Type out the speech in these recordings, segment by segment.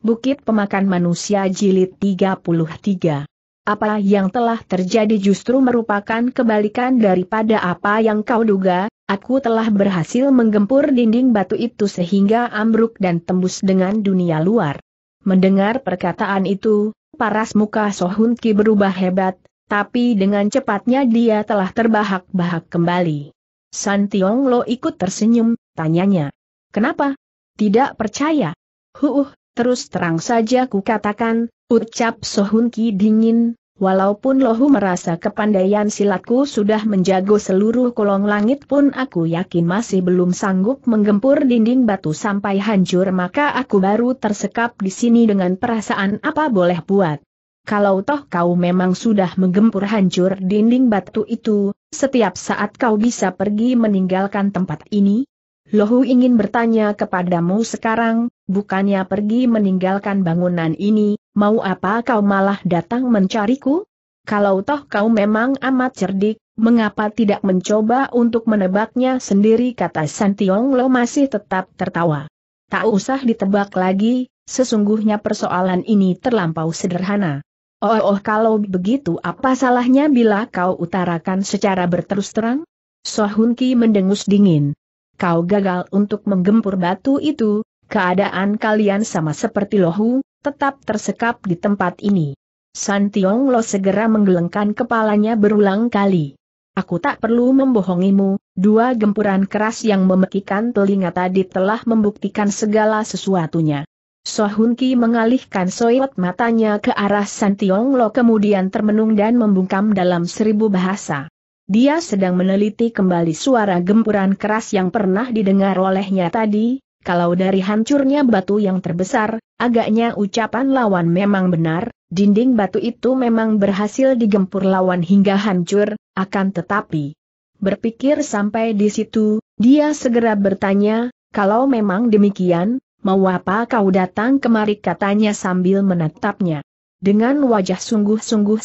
Bukit Pemakan Manusia Jilid 33. Apa yang telah terjadi justru merupakan kebalikan daripada apa yang kau duga, aku telah berhasil menggempur dinding batu itu sehingga ambruk dan tembus dengan dunia luar. Mendengar perkataan itu, paras muka Sohun Ki berubah hebat, tapi dengan cepatnya dia telah terbahak-bahak kembali. San Tiong Lo ikut tersenyum, tanyanya. Kenapa? Tidak percaya. Huuh. Terus terang saja ku katakan, ucap Sohun Ki dingin, walaupun lohu merasa kepandaian silatku sudah menjago seluruh kolong langit pun aku yakin masih belum sanggup menggempur dinding batu sampai hancur maka aku baru tersekap di sini dengan perasaan apa boleh buat. Kalau toh kau memang sudah menggempur hancur dinding batu itu, setiap saat kau bisa pergi meninggalkan tempat ini, Lohu ingin bertanya kepadamu sekarang, bukannya pergi meninggalkan bangunan ini, mau apa kau malah datang mencariku? Kalau toh kau memang amat cerdik, mengapa tidak mencoba untuk menebaknya sendiri kata Santiong Lo masih tetap tertawa. Tak usah ditebak lagi, sesungguhnya persoalan ini terlampau sederhana. Oh, oh kalau begitu apa salahnya bila kau utarakan secara berterus terang? Sohun Ki mendengus dingin kau gagal untuk menggempur batu itu, keadaan kalian sama seperti lohu, tetap tersekap di tempat ini. San Tiong Lo segera menggelengkan kepalanya berulang kali. Aku tak perlu membohongimu, dua gempuran keras yang memekikan telinga tadi telah membuktikan segala sesuatunya. Sohun Ki mengalihkan soyot matanya ke arah San Tiong Lo kemudian termenung dan membungkam dalam seribu bahasa. Dia sedang meneliti kembali suara gempuran keras yang pernah didengar olehnya tadi, kalau dari hancurnya batu yang terbesar, agaknya ucapan lawan memang benar, dinding batu itu memang berhasil digempur lawan hingga hancur, akan tetapi. Berpikir sampai di situ, dia segera bertanya, kalau memang demikian, mau apa kau datang kemari katanya sambil menatapnya. Dengan wajah sungguh-sungguh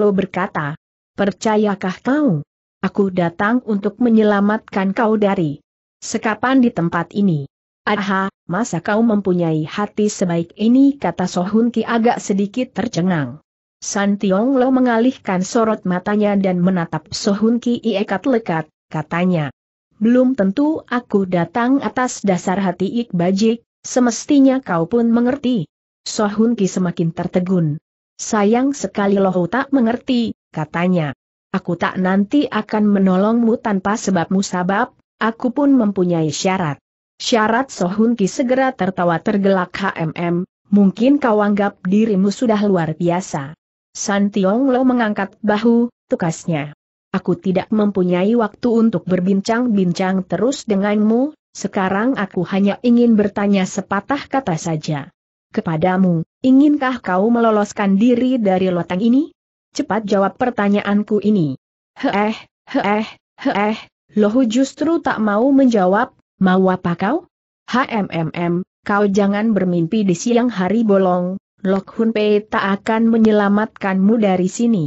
Lo berkata, Percayakah kau? Aku datang untuk menyelamatkan kau dari sekapan di tempat ini. Aha, masa kau mempunyai hati sebaik ini kata Sohun Ki agak sedikit tercengang. San Tiong Lo mengalihkan sorot matanya dan menatap Sohun Ki iekat lekat, katanya. Belum tentu aku datang atas dasar hati ik bajik, semestinya kau pun mengerti. Sohun Ki semakin tertegun. Sayang sekali loh tak mengerti, katanya. Aku tak nanti akan menolongmu tanpa sebabmu sabab, aku pun mempunyai syarat. Syarat Sohun Ki segera tertawa tergelak HMM, mungkin kau anggap dirimu sudah luar biasa. San Tiong Lo mengangkat bahu, tukasnya. Aku tidak mempunyai waktu untuk berbincang-bincang terus denganmu, sekarang aku hanya ingin bertanya sepatah kata saja. Kepadamu, inginkah kau meloloskan diri dari loteng ini? cepat jawab pertanyaanku ini. Heeh, heeh, heeh, lohu justru tak mau menjawab, mau apa kau? HMMM, kau jangan bermimpi di siang hari bolong, Lok Hun Pei tak akan menyelamatkanmu dari sini.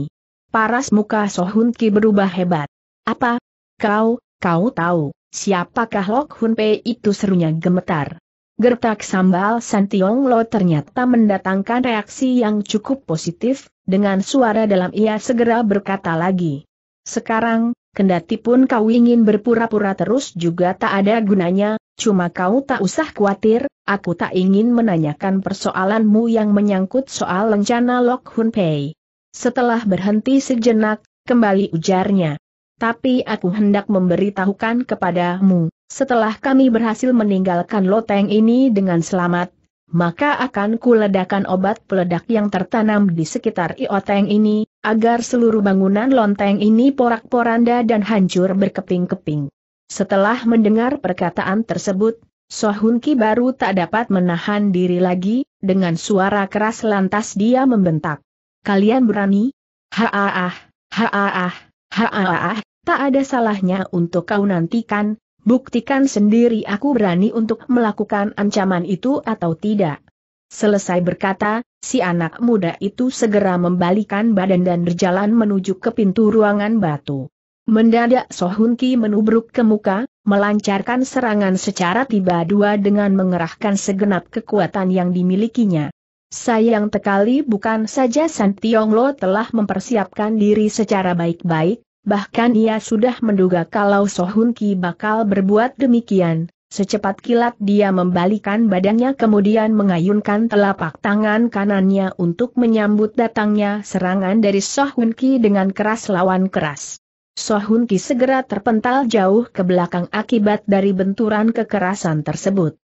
Paras muka Sohun Ki berubah hebat. Apa? Kau, kau tahu, siapakah Lok Hun Pei itu serunya gemetar. Gertak sambal Santiong Lo ternyata mendatangkan reaksi yang cukup positif, dengan suara dalam ia segera berkata lagi. Sekarang, kendati pun kau ingin berpura-pura terus juga tak ada gunanya, cuma kau tak usah khawatir, aku tak ingin menanyakan persoalanmu yang menyangkut soal rencana Lok Hun Pei. Setelah berhenti sejenak, kembali ujarnya. Tapi aku hendak memberitahukan kepadamu, setelah kami berhasil meninggalkan loteng ini dengan selamat, maka akan kuledakan obat peledak yang tertanam di sekitar ioteng ini, agar seluruh bangunan lonteng ini porak-poranda dan hancur berkeping-keping. Setelah mendengar perkataan tersebut, Sohun Ki baru tak dapat menahan diri lagi, dengan suara keras lantas dia membentak. Kalian berani? Haaah, haaah, haaah, tak ada salahnya untuk kau nantikan, Buktikan sendiri aku berani untuk melakukan ancaman itu atau tidak. Selesai berkata, si anak muda itu segera membalikan badan dan berjalan menuju ke pintu ruangan batu. Mendadak Sohun Ki menubruk ke muka, melancarkan serangan secara tiba-dua dengan mengerahkan segenap kekuatan yang dimilikinya. Sayang sekali bukan saja San Tiong telah mempersiapkan diri secara baik-baik, bahkan ia sudah menduga kalau Sohun Ki bakal berbuat demikian. Secepat kilat dia membalikan badannya kemudian mengayunkan telapak tangan kanannya untuk menyambut datangnya serangan dari Sohun Ki dengan keras lawan keras. Sohun Ki segera terpental jauh ke belakang akibat dari benturan kekerasan tersebut.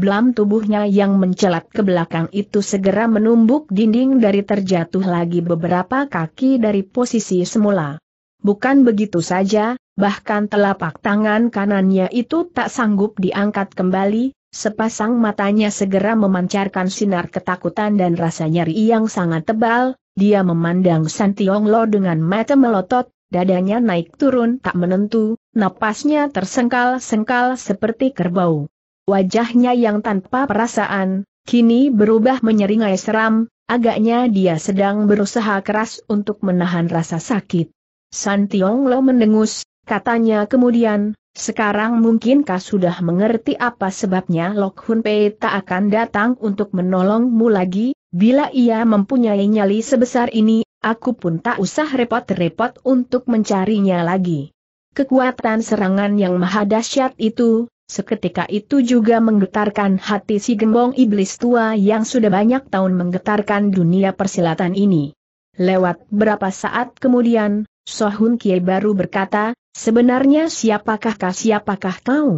Blam tubuhnya yang mencelat ke belakang itu segera menumbuk dinding dari terjatuh lagi beberapa kaki dari posisi semula. Bukan begitu saja, bahkan telapak tangan kanannya itu tak sanggup diangkat kembali, sepasang matanya segera memancarkan sinar ketakutan dan rasa nyeri yang sangat tebal, dia memandang Santiong Lo dengan mata melotot, dadanya naik turun tak menentu, napasnya tersengkal-sengkal seperti kerbau. Wajahnya yang tanpa perasaan, kini berubah menyeringai seram, agaknya dia sedang berusaha keras untuk menahan rasa sakit. San Tiong Lo mendengus, katanya kemudian, sekarang mungkinkah sudah mengerti apa sebabnya Lok Hun Pei tak akan datang untuk menolongmu lagi, bila ia mempunyai nyali sebesar ini, aku pun tak usah repot-repot untuk mencarinya lagi. Kekuatan serangan yang maha dahsyat itu, seketika itu juga menggetarkan hati si gembong iblis tua yang sudah banyak tahun menggetarkan dunia persilatan ini. Lewat berapa saat kemudian, Sohun Kie baru berkata, sebenarnya siapakah kau siapakah kau?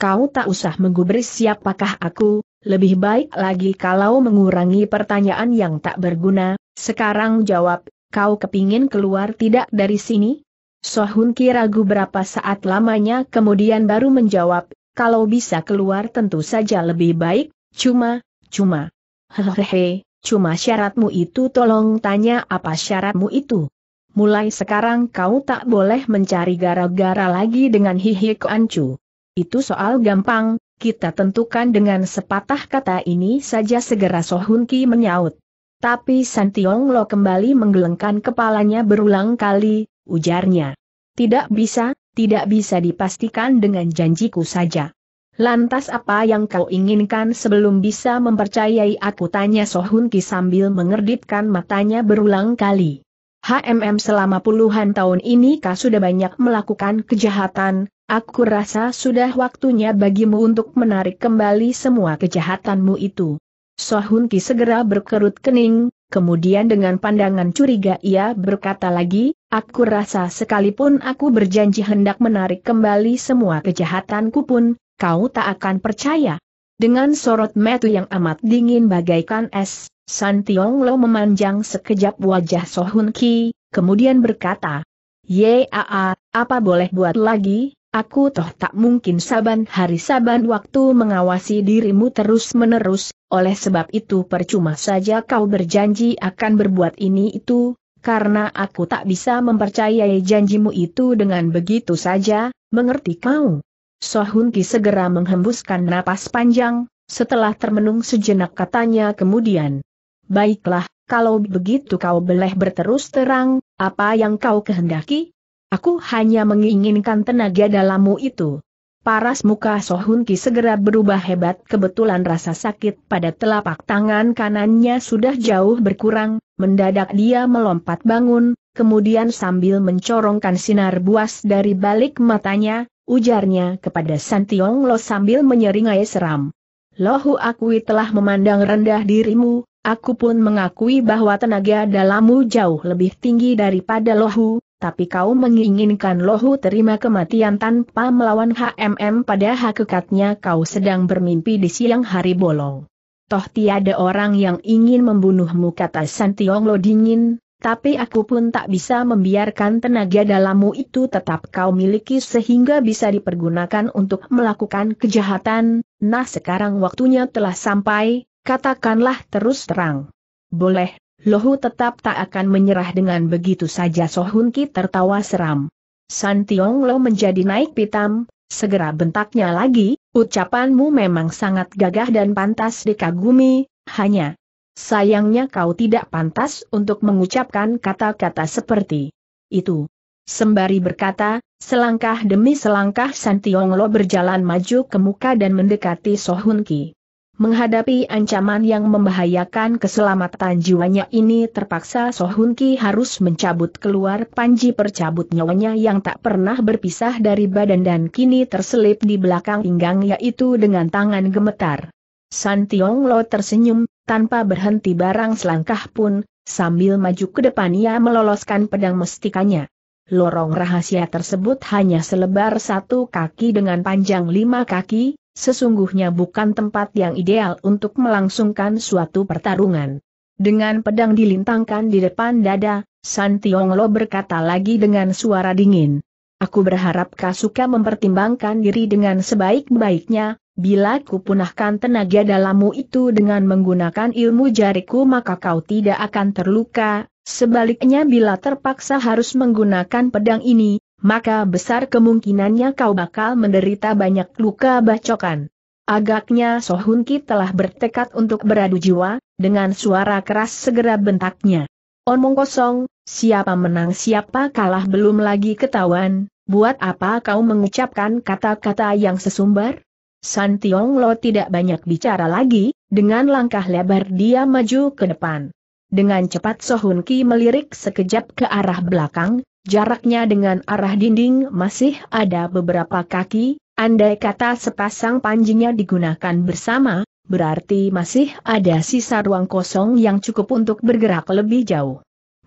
Kau tak usah menggubris siapakah aku, lebih baik lagi kalau mengurangi pertanyaan yang tak berguna, sekarang jawab, kau kepingin keluar tidak dari sini? Sohun Kie ragu berapa saat lamanya kemudian baru menjawab, kalau bisa keluar tentu saja lebih baik, cuma, cuma. Hehehe, cuma syaratmu itu tolong tanya apa syaratmu itu mulai sekarang kau tak boleh mencari gara-gara lagi dengan hihi Ancu. Itu soal gampang, kita tentukan dengan sepatah kata ini saja segera Sohun Ki menyaut. Tapi Santiong Lo kembali menggelengkan kepalanya berulang kali, ujarnya. Tidak bisa, tidak bisa dipastikan dengan janjiku saja. Lantas apa yang kau inginkan sebelum bisa mempercayai aku tanya Sohun Ki sambil mengerdipkan matanya berulang kali. HMM selama puluhan tahun ini kau sudah banyak melakukan kejahatan, aku rasa sudah waktunya bagimu untuk menarik kembali semua kejahatanmu itu. Sohun Ki segera berkerut kening, kemudian dengan pandangan curiga ia berkata lagi, aku rasa sekalipun aku berjanji hendak menarik kembali semua kejahatanku pun, kau tak akan percaya. Dengan sorot metu yang amat dingin bagaikan es, San Tiong Lo memanjang sekejap wajah Sohun Ki, kemudian berkata, Yaa, apa boleh buat lagi, aku toh tak mungkin saban hari saban waktu mengawasi dirimu terus-menerus, oleh sebab itu percuma saja kau berjanji akan berbuat ini itu, karena aku tak bisa mempercayai janjimu itu dengan begitu saja, mengerti kau? Sohun Ki segera menghembuskan napas panjang, setelah termenung sejenak katanya kemudian. Baiklah, kalau begitu kau boleh berterus terang, apa yang kau kehendaki? Aku hanya menginginkan tenaga dalammu itu. Paras muka Sohun Ki segera berubah hebat kebetulan rasa sakit pada telapak tangan kanannya sudah jauh berkurang, mendadak dia melompat bangun, kemudian sambil mencorongkan sinar buas dari balik matanya, ujarnya kepada Santiong Lo sambil menyeringai seram. Lohu akui telah memandang rendah dirimu, aku pun mengakui bahwa tenaga dalammu jauh lebih tinggi daripada Lohu, tapi kau menginginkan Lohu terima kematian tanpa melawan HMM pada hakikatnya kau sedang bermimpi di siang hari bolong. Toh tiada orang yang ingin membunuhmu kata Santiong Lo dingin, tapi aku pun tak bisa membiarkan tenaga dalammu itu tetap kau miliki sehingga bisa dipergunakan untuk melakukan kejahatan, nah sekarang waktunya telah sampai, katakanlah terus terang. Boleh, Lohu tetap tak akan menyerah dengan begitu saja Sohun Ki tertawa seram. San Tiong Lo menjadi naik pitam, segera bentaknya lagi, ucapanmu memang sangat gagah dan pantas dikagumi, hanya, Sayangnya kau tidak pantas untuk mengucapkan kata-kata seperti itu. Sembari berkata, selangkah demi selangkah San Lo berjalan maju ke muka dan mendekati Sohun Ki. Menghadapi ancaman yang membahayakan keselamatan jiwanya ini terpaksa Sohun Ki harus mencabut keluar panji percabut nyawanya yang tak pernah berpisah dari badan dan kini terselip di belakang pinggang yaitu dengan tangan gemetar. San Tiong Lo tersenyum, tanpa berhenti barang selangkah pun, sambil maju ke depan ia meloloskan pedang mestikanya. Lorong rahasia tersebut hanya selebar satu kaki dengan panjang lima kaki, sesungguhnya bukan tempat yang ideal untuk melangsungkan suatu pertarungan. Dengan pedang dilintangkan di depan dada, San Lo berkata lagi dengan suara dingin. Aku berharap kau suka mempertimbangkan diri dengan sebaik-baiknya, Bila kupunahkan tenaga dalammu itu dengan menggunakan ilmu jariku maka kau tidak akan terluka, sebaliknya bila terpaksa harus menggunakan pedang ini, maka besar kemungkinannya kau bakal menderita banyak luka bacokan. Agaknya Sohunki telah bertekad untuk beradu jiwa, dengan suara keras segera bentaknya. Omong kosong, siapa menang siapa kalah belum lagi ketahuan, buat apa kau mengucapkan kata-kata yang sesumbar? San Tiong Lo tidak banyak bicara lagi, dengan langkah lebar dia maju ke depan. Dengan cepat Sohun Ki melirik sekejap ke arah belakang, jaraknya dengan arah dinding masih ada beberapa kaki, andai kata sepasang panjinya digunakan bersama, berarti masih ada sisa ruang kosong yang cukup untuk bergerak lebih jauh.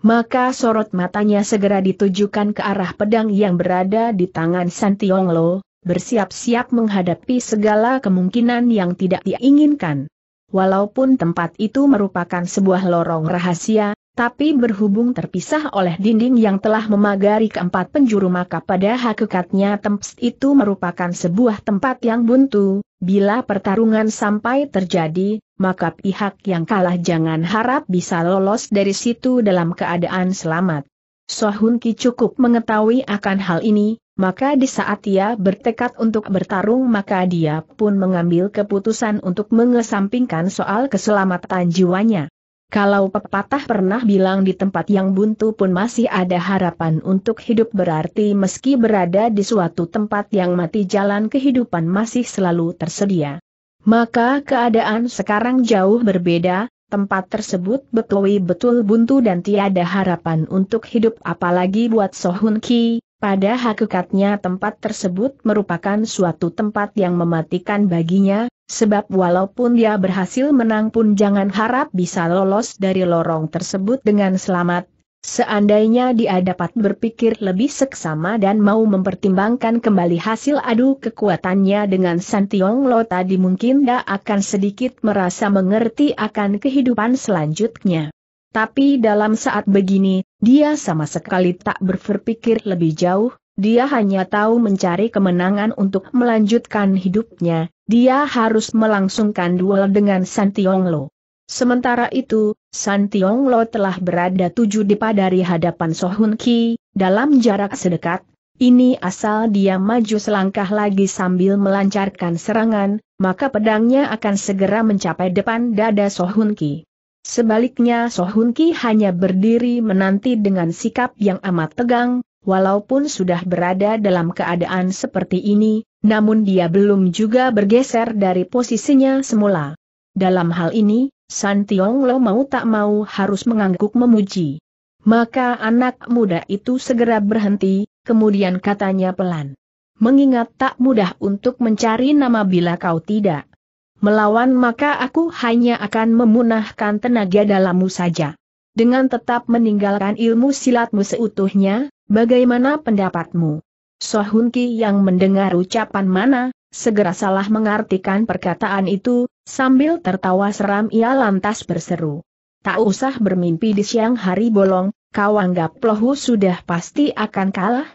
Maka sorot matanya segera ditujukan ke arah pedang yang berada di tangan Lo bersiap-siap menghadapi segala kemungkinan yang tidak diinginkan. Walaupun tempat itu merupakan sebuah lorong rahasia, tapi berhubung terpisah oleh dinding yang telah memagari keempat penjuru maka pada hakikatnya tempat itu merupakan sebuah tempat yang buntu, bila pertarungan sampai terjadi, maka pihak yang kalah jangan harap bisa lolos dari situ dalam keadaan selamat. Sohun Ki cukup mengetahui akan hal ini, maka di saat ia bertekad untuk bertarung maka dia pun mengambil keputusan untuk mengesampingkan soal keselamatan jiwanya. Kalau pepatah pernah bilang di tempat yang buntu pun masih ada harapan untuk hidup berarti meski berada di suatu tempat yang mati jalan kehidupan masih selalu tersedia. Maka keadaan sekarang jauh berbeda, Tempat tersebut betul-betul buntu dan tiada harapan untuk hidup apalagi buat Sohun Ki, pada hakikatnya tempat tersebut merupakan suatu tempat yang mematikan baginya, sebab walaupun dia berhasil menang pun jangan harap bisa lolos dari lorong tersebut dengan selamat, Seandainya dia dapat berpikir lebih seksama dan mau mempertimbangkan kembali hasil adu kekuatannya dengan Tiong Lo tadi mungkin dia akan sedikit merasa mengerti akan kehidupan selanjutnya. Tapi dalam saat begini, dia sama sekali tak berpikir lebih jauh, dia hanya tahu mencari kemenangan untuk melanjutkan hidupnya, dia harus melangsungkan duel dengan Tiong Lo. Sementara itu, San Tiong Lo telah berada tujuh depa dari hadapan Sohun Ki, dalam jarak sedekat, ini asal dia maju selangkah lagi sambil melancarkan serangan, maka pedangnya akan segera mencapai depan dada Sohun Ki. Sebaliknya Sohun Ki hanya berdiri menanti dengan sikap yang amat tegang, walaupun sudah berada dalam keadaan seperti ini, namun dia belum juga bergeser dari posisinya semula. Dalam hal ini, San Tiong Lo mau tak mau harus mengangguk memuji. Maka anak muda itu segera berhenti, kemudian katanya pelan. Mengingat tak mudah untuk mencari nama bila kau tidak melawan maka aku hanya akan memunahkan tenaga dalammu saja. Dengan tetap meninggalkan ilmu silatmu seutuhnya, bagaimana pendapatmu? Sohunki yang mendengar ucapan mana, segera salah mengartikan perkataan itu, Sambil tertawa seram ia lantas berseru. Tak usah bermimpi di siang hari bolong, kau anggap Lohu sudah pasti akan kalah?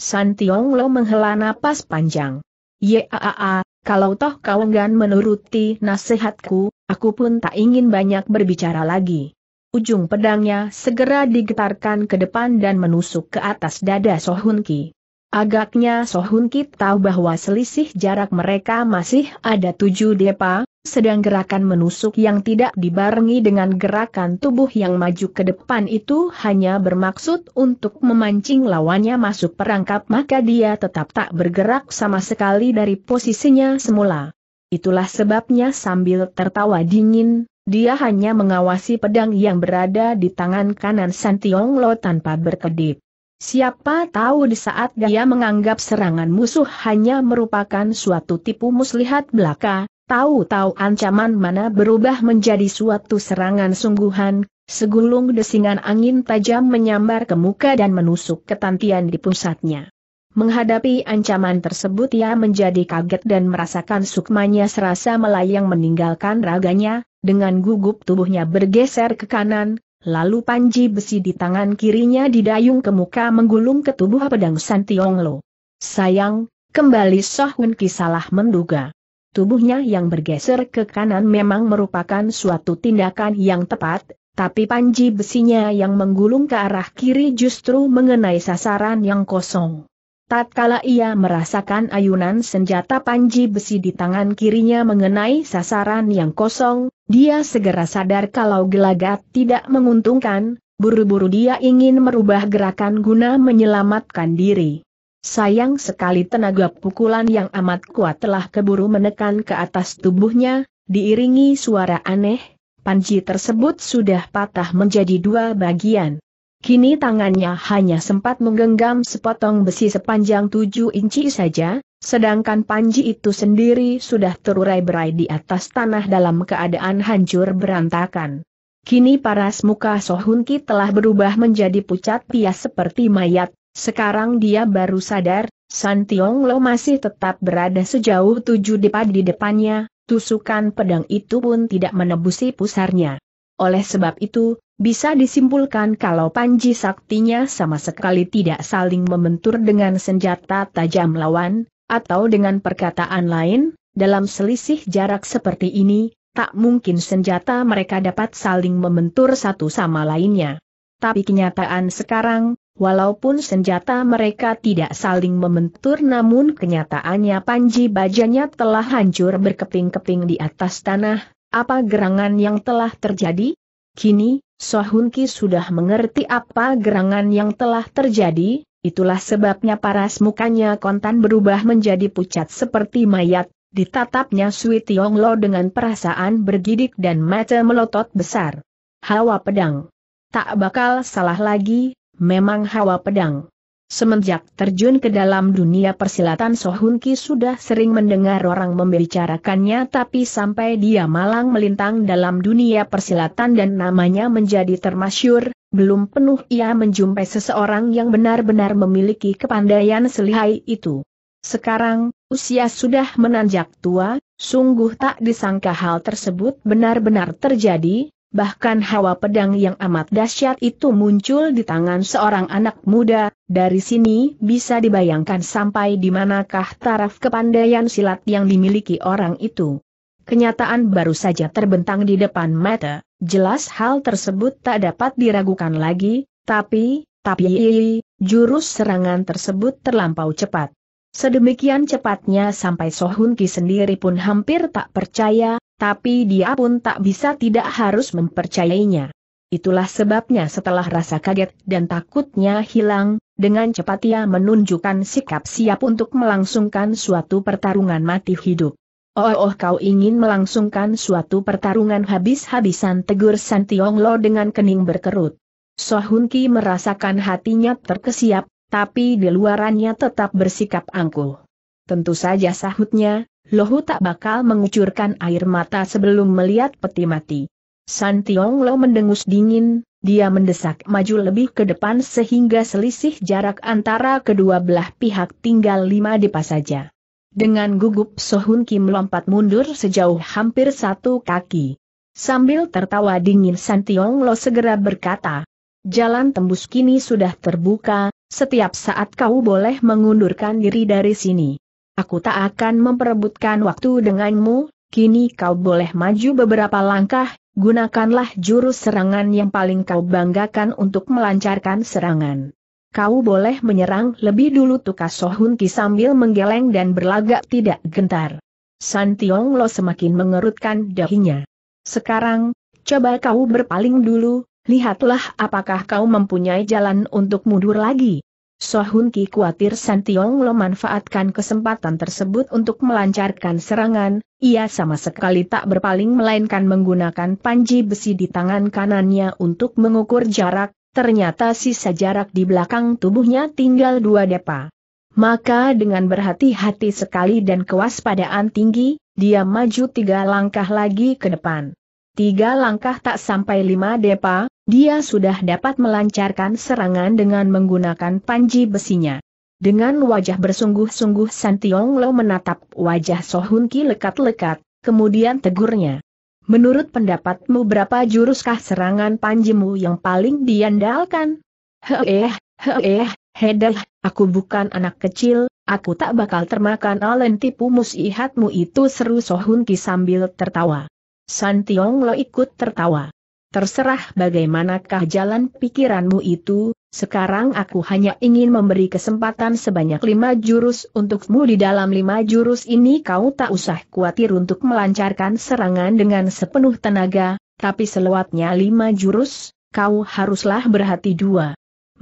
San Tiong Lo menghela napas panjang. Yaa, kalau toh kau enggan menuruti nasihatku, aku pun tak ingin banyak berbicara lagi. Ujung pedangnya segera digetarkan ke depan dan menusuk ke atas dada Sohun Ki. Agaknya Sohun Ki tahu bahwa selisih jarak mereka masih ada tujuh depa, sedang gerakan menusuk yang tidak dibarengi dengan gerakan tubuh yang maju ke depan itu hanya bermaksud untuk memancing lawannya masuk perangkap maka dia tetap tak bergerak sama sekali dari posisinya semula. Itulah sebabnya sambil tertawa dingin, dia hanya mengawasi pedang yang berada di tangan kanan Santiong Lo tanpa berkedip. Siapa tahu di saat dia menganggap serangan musuh hanya merupakan suatu tipu muslihat belaka, Tahu-tahu ancaman mana berubah menjadi suatu serangan sungguhan, segulung desingan angin tajam menyambar ke muka dan menusuk ketantian di pusatnya. Menghadapi ancaman tersebut ia menjadi kaget dan merasakan sukmanya serasa melayang meninggalkan raganya, dengan gugup tubuhnya bergeser ke kanan, lalu panji besi di tangan kirinya didayung ke muka menggulung ke tubuh pedang Santionglo. Sayang, kembali Sohun Ki salah menduga. Tubuhnya yang bergeser ke kanan memang merupakan suatu tindakan yang tepat, tapi panji besinya yang menggulung ke arah kiri justru mengenai sasaran yang kosong. Tatkala ia merasakan ayunan senjata panji besi di tangan kirinya mengenai sasaran yang kosong, dia segera sadar kalau gelagat tidak menguntungkan, buru-buru dia ingin merubah gerakan guna menyelamatkan diri. Sayang sekali tenaga pukulan yang amat kuat telah keburu menekan ke atas tubuhnya, diiringi suara aneh, panji tersebut sudah patah menjadi dua bagian. Kini tangannya hanya sempat menggenggam sepotong besi sepanjang tujuh inci saja, sedangkan panji itu sendiri sudah terurai-berai di atas tanah dalam keadaan hancur berantakan. Kini paras muka Sohunki telah berubah menjadi pucat pias seperti mayat, sekarang dia baru sadar, San Tiong Lo masih tetap berada sejauh tujuh depa di depannya, tusukan pedang itu pun tidak menebusi pusarnya. Oleh sebab itu, bisa disimpulkan kalau panji saktinya sama sekali tidak saling membentur dengan senjata tajam lawan, atau dengan perkataan lain, dalam selisih jarak seperti ini, tak mungkin senjata mereka dapat saling membentur satu sama lainnya. Tapi kenyataan sekarang, Walaupun senjata mereka tidak saling membentur namun kenyataannya Panji bajanya telah hancur berkeping-keping di atas tanah, apa gerangan yang telah terjadi? Kini, Sohunki sudah mengerti apa gerangan yang telah terjadi, itulah sebabnya paras mukanya kontan berubah menjadi pucat seperti mayat, ditatapnya Sui Tiong Lo dengan perasaan bergidik dan mata melotot besar. Hawa pedang. Tak bakal salah lagi, memang hawa pedang. Semenjak terjun ke dalam dunia persilatan Sohun Ki sudah sering mendengar orang membicarakannya tapi sampai dia malang melintang dalam dunia persilatan dan namanya menjadi termasyur, belum penuh ia menjumpai seseorang yang benar-benar memiliki kepandaian selihai itu. Sekarang, usia sudah menanjak tua, sungguh tak disangka hal tersebut benar-benar terjadi, bahkan hawa pedang yang amat dahsyat itu muncul di tangan seorang anak muda, dari sini bisa dibayangkan sampai di manakah taraf kepandaian silat yang dimiliki orang itu. Kenyataan baru saja terbentang di depan mata, jelas hal tersebut tak dapat diragukan lagi, tapi, tapi, jurus serangan tersebut terlampau cepat. Sedemikian cepatnya sampai Sohun Ki sendiri pun hampir tak percaya, tapi dia pun tak bisa tidak harus mempercayainya. Itulah sebabnya setelah rasa kaget dan takutnya hilang, dengan cepat ia menunjukkan sikap siap untuk melangsungkan suatu pertarungan mati hidup. Oh, oh kau ingin melangsungkan suatu pertarungan habis-habisan tegur San Tiong Lo dengan kening berkerut. Sohun Ki merasakan hatinya terkesiap, tapi di luarannya tetap bersikap angkuh. Tentu saja sahutnya, Lohu tak bakal mengucurkan air mata sebelum melihat peti mati. San Tiong Lo mendengus dingin, dia mendesak maju lebih ke depan sehingga selisih jarak antara kedua belah pihak tinggal lima depa saja. Dengan gugup Sohun Kim lompat mundur sejauh hampir satu kaki. Sambil tertawa dingin San Tiong Lo segera berkata, Jalan tembus kini sudah terbuka, setiap saat kau boleh mengundurkan diri dari sini. Aku tak akan memperebutkan waktu denganmu, kini kau boleh maju beberapa langkah, gunakanlah jurus serangan yang paling kau banggakan untuk melancarkan serangan. Kau boleh menyerang lebih dulu tukas Sohun Ki sambil menggeleng dan berlagak tidak gentar. San Tiong Lo semakin mengerutkan dahinya. Sekarang, coba kau berpaling dulu, lihatlah apakah kau mempunyai jalan untuk mundur lagi. Sohun Ki khawatir San Tiong manfaatkan kesempatan tersebut untuk melancarkan serangan, ia sama sekali tak berpaling melainkan menggunakan panji besi di tangan kanannya untuk mengukur jarak, ternyata sisa jarak di belakang tubuhnya tinggal dua depa. Maka dengan berhati-hati sekali dan kewaspadaan tinggi, dia maju tiga langkah lagi ke depan. Tiga langkah tak sampai lima depa, dia sudah dapat melancarkan serangan dengan menggunakan panji besinya. Dengan wajah bersungguh-sungguh San Tiong Lo menatap wajah Sohun Ki lekat-lekat, kemudian tegurnya. Menurut pendapatmu berapa juruskah serangan panjimu yang paling diandalkan? Heeh, heeh, hedeh, aku bukan anak kecil, aku tak bakal termakan oleh tipu muslihatmu itu seru Sohun Ki sambil tertawa. San Tiong Lo ikut tertawa. Terserah bagaimanakah jalan pikiranmu itu, sekarang aku hanya ingin memberi kesempatan sebanyak lima jurus untukmu di dalam lima jurus ini kau tak usah khawatir untuk melancarkan serangan dengan sepenuh tenaga, tapi selewatnya lima jurus, kau haruslah berhati dua.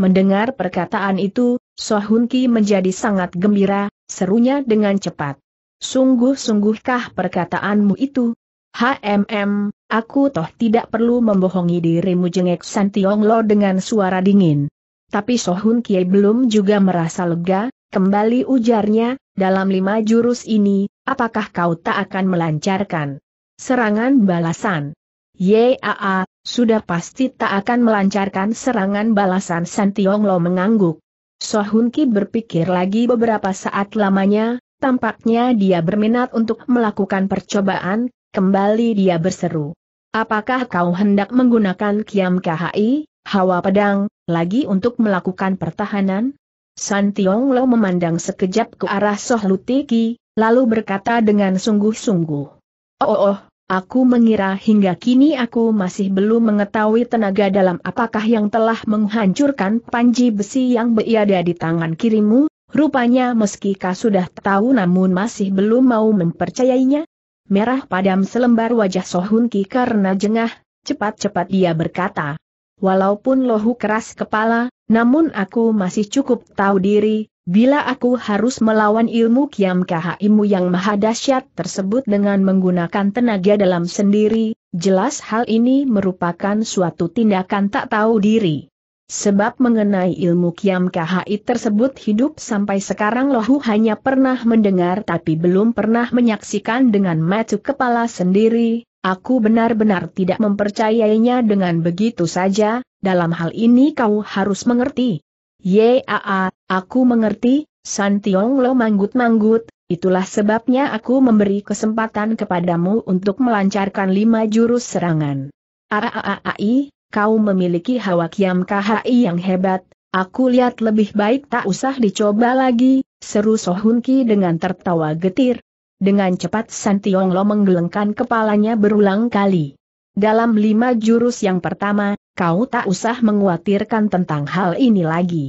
Mendengar perkataan itu, Sohun Ki menjadi sangat gembira, serunya dengan cepat. Sungguh-sungguhkah perkataanmu itu, HMM, aku toh tidak perlu membohongi dirimu jengek San Tiong Lo dengan suara dingin. Tapi Sohun Kie belum juga merasa lega, kembali ujarnya, dalam lima jurus ini, apakah kau tak akan melancarkan serangan balasan? Yaa, sudah pasti tak akan melancarkan serangan balasan Tiong Lo mengangguk. Sohun Ki berpikir lagi beberapa saat lamanya, tampaknya dia berminat untuk melakukan percobaan, Kembali dia berseru. Apakah kau hendak menggunakan Kiam KHI, Hawa Pedang, lagi untuk melakukan pertahanan? San Tiong Lo memandang sekejap ke arah Soh Lutiki, lalu berkata dengan sungguh-sungguh. Oh, oh, oh, aku mengira hingga kini aku masih belum mengetahui tenaga dalam apakah yang telah menghancurkan panji besi yang berada di tangan kirimu, rupanya meski kau sudah tahu namun masih belum mau mempercayainya, merah padam selembar wajah Sohun Ki karena jengah, cepat-cepat dia berkata. Walaupun lohu keras kepala, namun aku masih cukup tahu diri, bila aku harus melawan ilmu Kiam Kahaimu yang maha dahsyat tersebut dengan menggunakan tenaga dalam sendiri, jelas hal ini merupakan suatu tindakan tak tahu diri. Sebab mengenai ilmu Kiam KHI tersebut hidup sampai sekarang Lohu hanya pernah mendengar tapi belum pernah menyaksikan dengan mata kepala sendiri, aku benar-benar tidak mempercayainya dengan begitu saja, dalam hal ini kau harus mengerti. Yaa, aku mengerti, Santiong Lo manggut-manggut, itulah sebabnya aku memberi kesempatan kepadamu untuk melancarkan lima jurus serangan. Aaai, kau memiliki hawa kiam KHI yang hebat, aku lihat lebih baik tak usah dicoba lagi, seru Sohunki dengan tertawa getir. Dengan cepat San Tiong Lo menggelengkan kepalanya berulang kali. Dalam lima jurus yang pertama, kau tak usah mengkhawatirkan tentang hal ini lagi.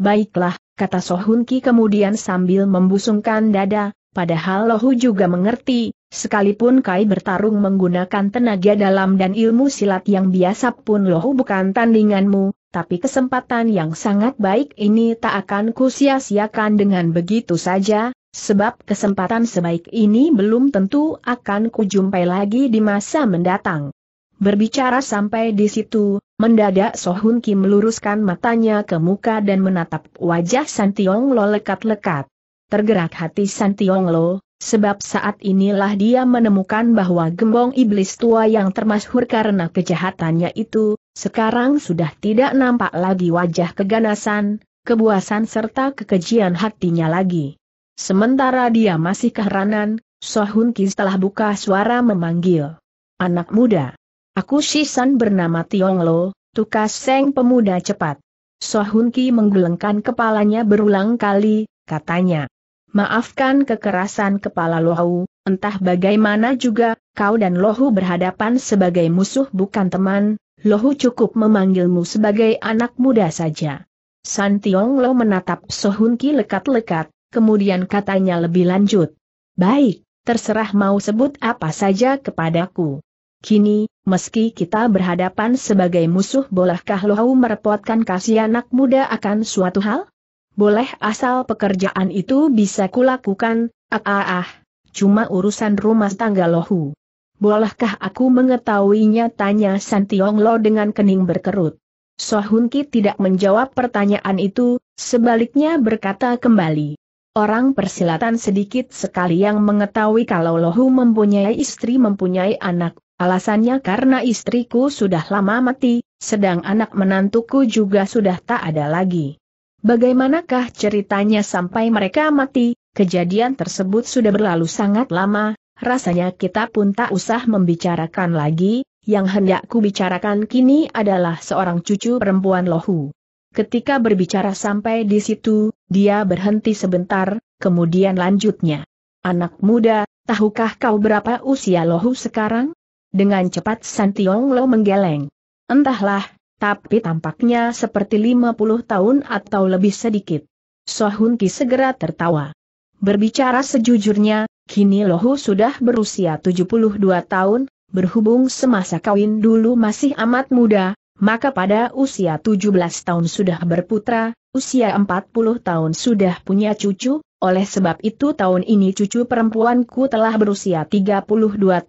Baiklah, kata Sohunki kemudian sambil membusungkan dada, padahal Lohu juga mengerti, Sekalipun Kai bertarung menggunakan tenaga dalam dan ilmu silat yang biasa pun loh bukan tandinganmu, tapi kesempatan yang sangat baik ini tak akan kusia-siakan dengan begitu saja, sebab kesempatan sebaik ini belum tentu akan kujumpai lagi di masa mendatang. Berbicara sampai di situ, mendadak Sohun Kim meluruskan matanya ke muka dan menatap wajah Santiong Lo lekat-lekat. Tergerak hati Santiong Lo, Sebab saat inilah dia menemukan bahwa gembong iblis tua yang termasyhur karena kejahatannya itu, sekarang sudah tidak nampak lagi wajah keganasan, kebuasan serta kekejian hatinya lagi. Sementara dia masih keheranan, Sohun Ki telah buka suara memanggil. Anak muda. Aku Shisan bernama Tiong Lo, tukas seng pemuda cepat. Sohun Ki menggelengkan kepalanya berulang kali, katanya. Maafkan kekerasan kepala Lohu, entah bagaimana juga, kau dan Lohu berhadapan sebagai musuh bukan teman, Lohu cukup memanggilmu sebagai anak muda saja. San Tiong Lo menatap Sohun Ki lekat-lekat, kemudian katanya lebih lanjut. Baik, terserah mau sebut apa saja kepadaku. Kini, meski kita berhadapan sebagai musuh bolehkah Lohu merepotkan kasih anak muda akan suatu hal? Boleh asal pekerjaan itu bisa kulakukan, ah ah ah. Cuma urusan rumah tangga lohu. Bolehkah aku mengetahuinya tanya Santiong Lo dengan kening berkerut. Sohun Ki tidak menjawab pertanyaan itu, sebaliknya berkata kembali. Orang persilatan sedikit sekali yang mengetahui kalau Lohu mempunyai istri mempunyai anak, alasannya karena istriku sudah lama mati, sedang anak menantuku juga sudah tak ada lagi. Bagaimanakah ceritanya sampai mereka mati? Kejadian tersebut sudah berlalu sangat lama, rasanya kita pun tak usah membicarakan lagi, yang hendak ku bicarakan kini adalah seorang cucu perempuan Lohu. Ketika berbicara sampai di situ, dia berhenti sebentar, kemudian lanjutnya. Anak muda, tahukah kau berapa usia Lohu sekarang? Dengan cepat Santiong Lo menggeleng. Entahlah, tapi tampaknya seperti 50 tahun atau lebih sedikit. Sohun Ki segera tertawa. Berbicara sejujurnya, kini Lohu sudah berusia 72 tahun, berhubung semasa kawin dulu masih amat muda, maka pada usia 17 tahun sudah berputra, usia 40 tahun sudah punya cucu, oleh sebab itu tahun ini cucu perempuanku telah berusia 32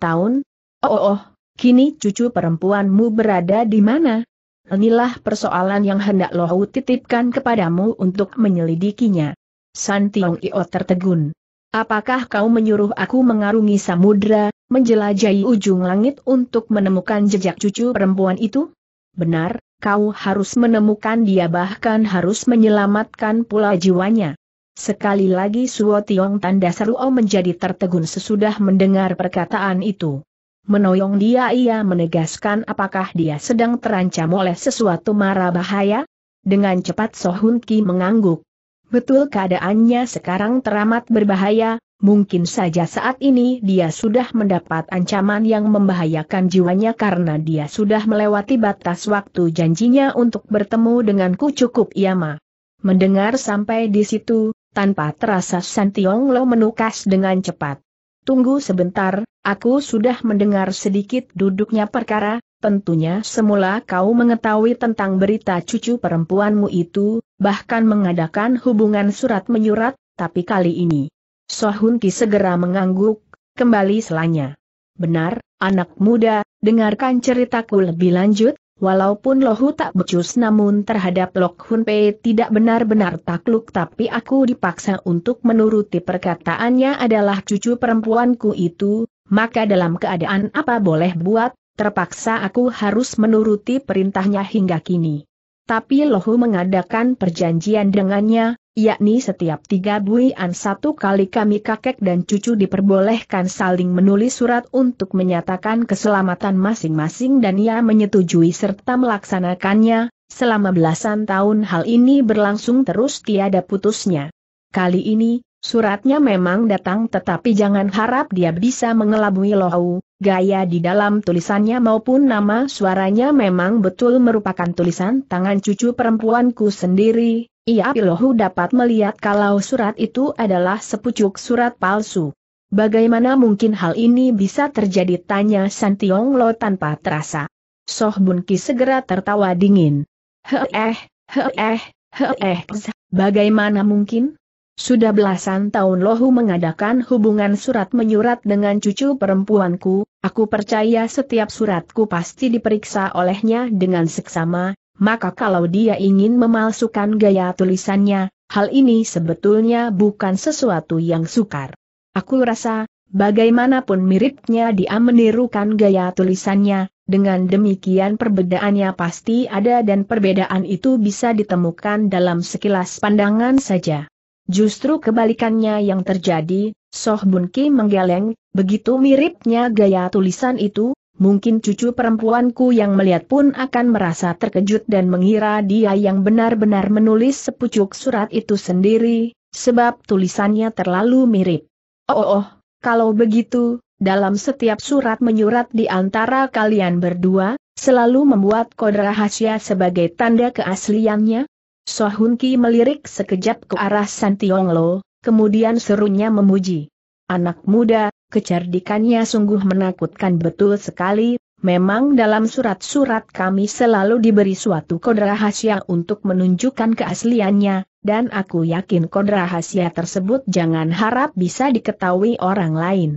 tahun. Oh oh, oh kini cucu perempuanmu berada di mana? Inilah persoalan yang hendak Lohu titipkan kepadamu untuk menyelidikinya. San Tiong Io tertegun. Apakah kau menyuruh aku mengarungi samudra, menjelajahi ujung langit untuk menemukan jejak cucu perempuan itu? Benar, kau harus menemukan dia bahkan harus menyelamatkan pula jiwanya. Sekali lagi Suo Tiong tanda seruo menjadi tertegun sesudah mendengar perkataan itu. Menoyong dia ia menegaskan apakah dia sedang terancam oleh sesuatu mara bahaya? Dengan cepat Sohun Ki mengangguk. Betul keadaannya sekarang teramat berbahaya, mungkin saja saat ini dia sudah mendapat ancaman yang membahayakan jiwanya karena dia sudah melewati batas waktu janjinya untuk bertemu denganku cukup Yama. Mendengar sampai di situ, tanpa terasa Santiong Lo menukas dengan cepat. Tunggu sebentar, aku sudah mendengar sedikit duduknya perkara, tentunya semula kau mengetahui tentang berita cucu perempuanmu itu, bahkan mengadakan hubungan surat-menyurat, tapi kali ini. Sohun Ki segera mengangguk, kembali selanya. Benar, anak muda, dengarkan ceritaku lebih lanjut, Walaupun lohu tak becus namun terhadap Lok Hun Pei tidak benar-benar takluk tapi aku dipaksa untuk menuruti perkataannya adalah cucu perempuanku itu, maka dalam keadaan apa boleh buat, terpaksa aku harus menuruti perintahnya hingga kini. Tapi Lohu mengadakan perjanjian dengannya, yakni setiap tiga buian satu kali kami kakek dan cucu diperbolehkan saling menulis surat untuk menyatakan keselamatan masing-masing dan ia menyetujui serta melaksanakannya, selama belasan tahun hal ini berlangsung terus tiada putusnya. Kali ini, Suratnya memang datang tetapi jangan harap dia bisa mengelabui Lohau, gaya di dalam tulisannya maupun nama suaranya memang betul merupakan tulisan tangan cucu perempuanku sendiri, ia Pilohu dapat melihat kalau surat itu adalah sepucuk surat palsu. Bagaimana mungkin hal ini bisa terjadi tanya Santiong Lo tanpa terasa. Soh Bun segera tertawa dingin. Heeh, heeh, heeh, bagaimana mungkin? Sudah belasan tahun Lohu mengadakan hubungan surat-menyurat dengan cucu perempuanku, aku percaya setiap suratku pasti diperiksa olehnya dengan seksama, maka kalau dia ingin memalsukan gaya tulisannya, hal ini sebetulnya bukan sesuatu yang sukar. Aku rasa, bagaimanapun miripnya dia menirukan gaya tulisannya, dengan demikian perbedaannya pasti ada dan perbedaan itu bisa ditemukan dalam sekilas pandangan saja. Justru kebalikannya yang terjadi, Soh Bun Ki menggeleng, begitu miripnya gaya tulisan itu, mungkin cucu perempuanku yang melihat pun akan merasa terkejut dan mengira dia yang benar-benar menulis sepucuk surat itu sendiri, sebab tulisannya terlalu mirip. Oh, oh, oh, kalau begitu, dalam setiap surat menyurat di antara kalian berdua, selalu membuat kode rahasia sebagai tanda keasliannya? Sohun Ki melirik sekejap ke arah Santionglo, kemudian serunya memuji. Anak muda, Kecerdikannya sungguh menakutkan betul sekali, memang dalam surat-surat kami selalu diberi suatu kode rahasia untuk menunjukkan keasliannya, dan aku yakin kode rahasia tersebut jangan harap bisa diketahui orang lain.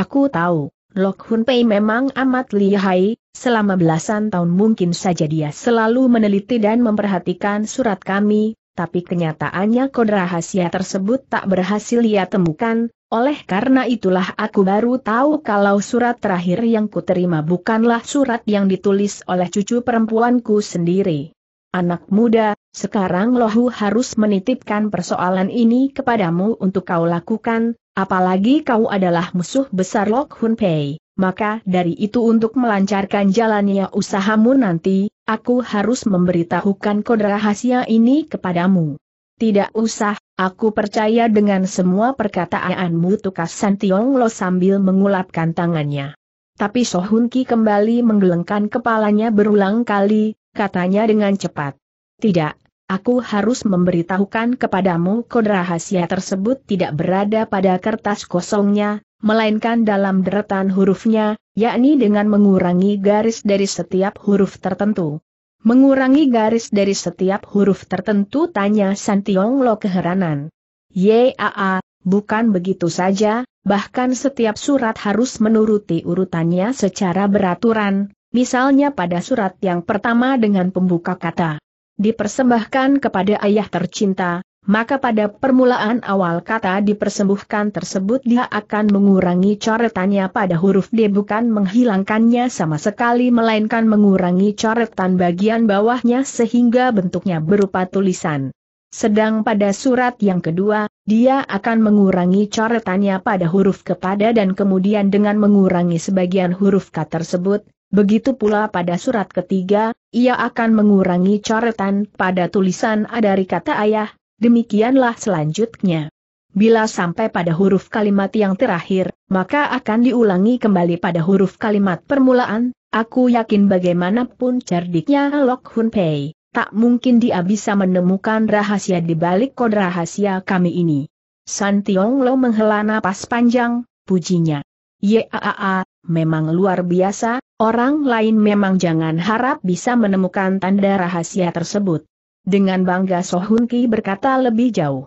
Aku tahu, Lok Hun Pei memang amat lihai, selama belasan tahun mungkin saja dia selalu meneliti dan memperhatikan surat kami, tapi kenyataannya kod rahasia tersebut tak berhasil ia temukan, oleh karena itulah aku baru tahu kalau surat terakhir yang kuterima bukanlah surat yang ditulis oleh cucu perempuanku sendiri. Anak muda, sekarang lohu harus menitipkan persoalan ini kepadamu untuk kau lakukan, apalagi kau adalah musuh besar Lok Hun Pei, maka dari itu untuk melancarkan jalannya usahamu nanti, aku harus memberitahukan kode rahasia ini kepadamu. Tidak usah, aku percaya dengan semua perkataanmu tukas Santiong Lo sambil mengulapkan tangannya. Tapi Sohun Ki kembali menggelengkan kepalanya berulang kali, katanya dengan cepat. Tidak, aku harus memberitahukan kepadamu kode rahasia tersebut tidak berada pada kertas kosongnya, melainkan dalam deretan hurufnya, yakni dengan mengurangi garis dari setiap huruf tertentu. Mengurangi garis dari setiap huruf tertentu tanya Santiong Lo keheranan. Yaa, bukan begitu saja, bahkan setiap surat harus menuruti urutannya secara beraturan, misalnya pada surat yang pertama dengan pembuka kata. Dipersembahkan kepada ayah tercinta, maka pada permulaan awal kata dipersembuhkan tersebut dia akan mengurangi coretannya pada huruf D bukan menghilangkannya sama sekali melainkan mengurangi coretan bagian bawahnya sehingga bentuknya berupa tulisan. Sedang pada surat yang kedua, dia akan mengurangi coretannya pada huruf kepada dan kemudian dengan mengurangi sebagian huruf K tersebut, begitu pula pada surat ketiga, ia akan mengurangi coretan pada tulisan A dari kata ayah, demikianlah selanjutnya. Bila sampai pada huruf kalimat yang terakhir, maka akan diulangi kembali pada huruf kalimat permulaan, aku yakin bagaimanapun cerdiknya Lok Hun Pei, tak mungkin dia bisa menemukan rahasia di balik kode rahasia kami ini. San Tiong Lo menghela napas panjang, pujinya. Yaa, memang luar biasa, orang lain memang jangan harap bisa menemukan tanda rahasia tersebut. Dengan bangga Sohun Ki berkata lebih jauh.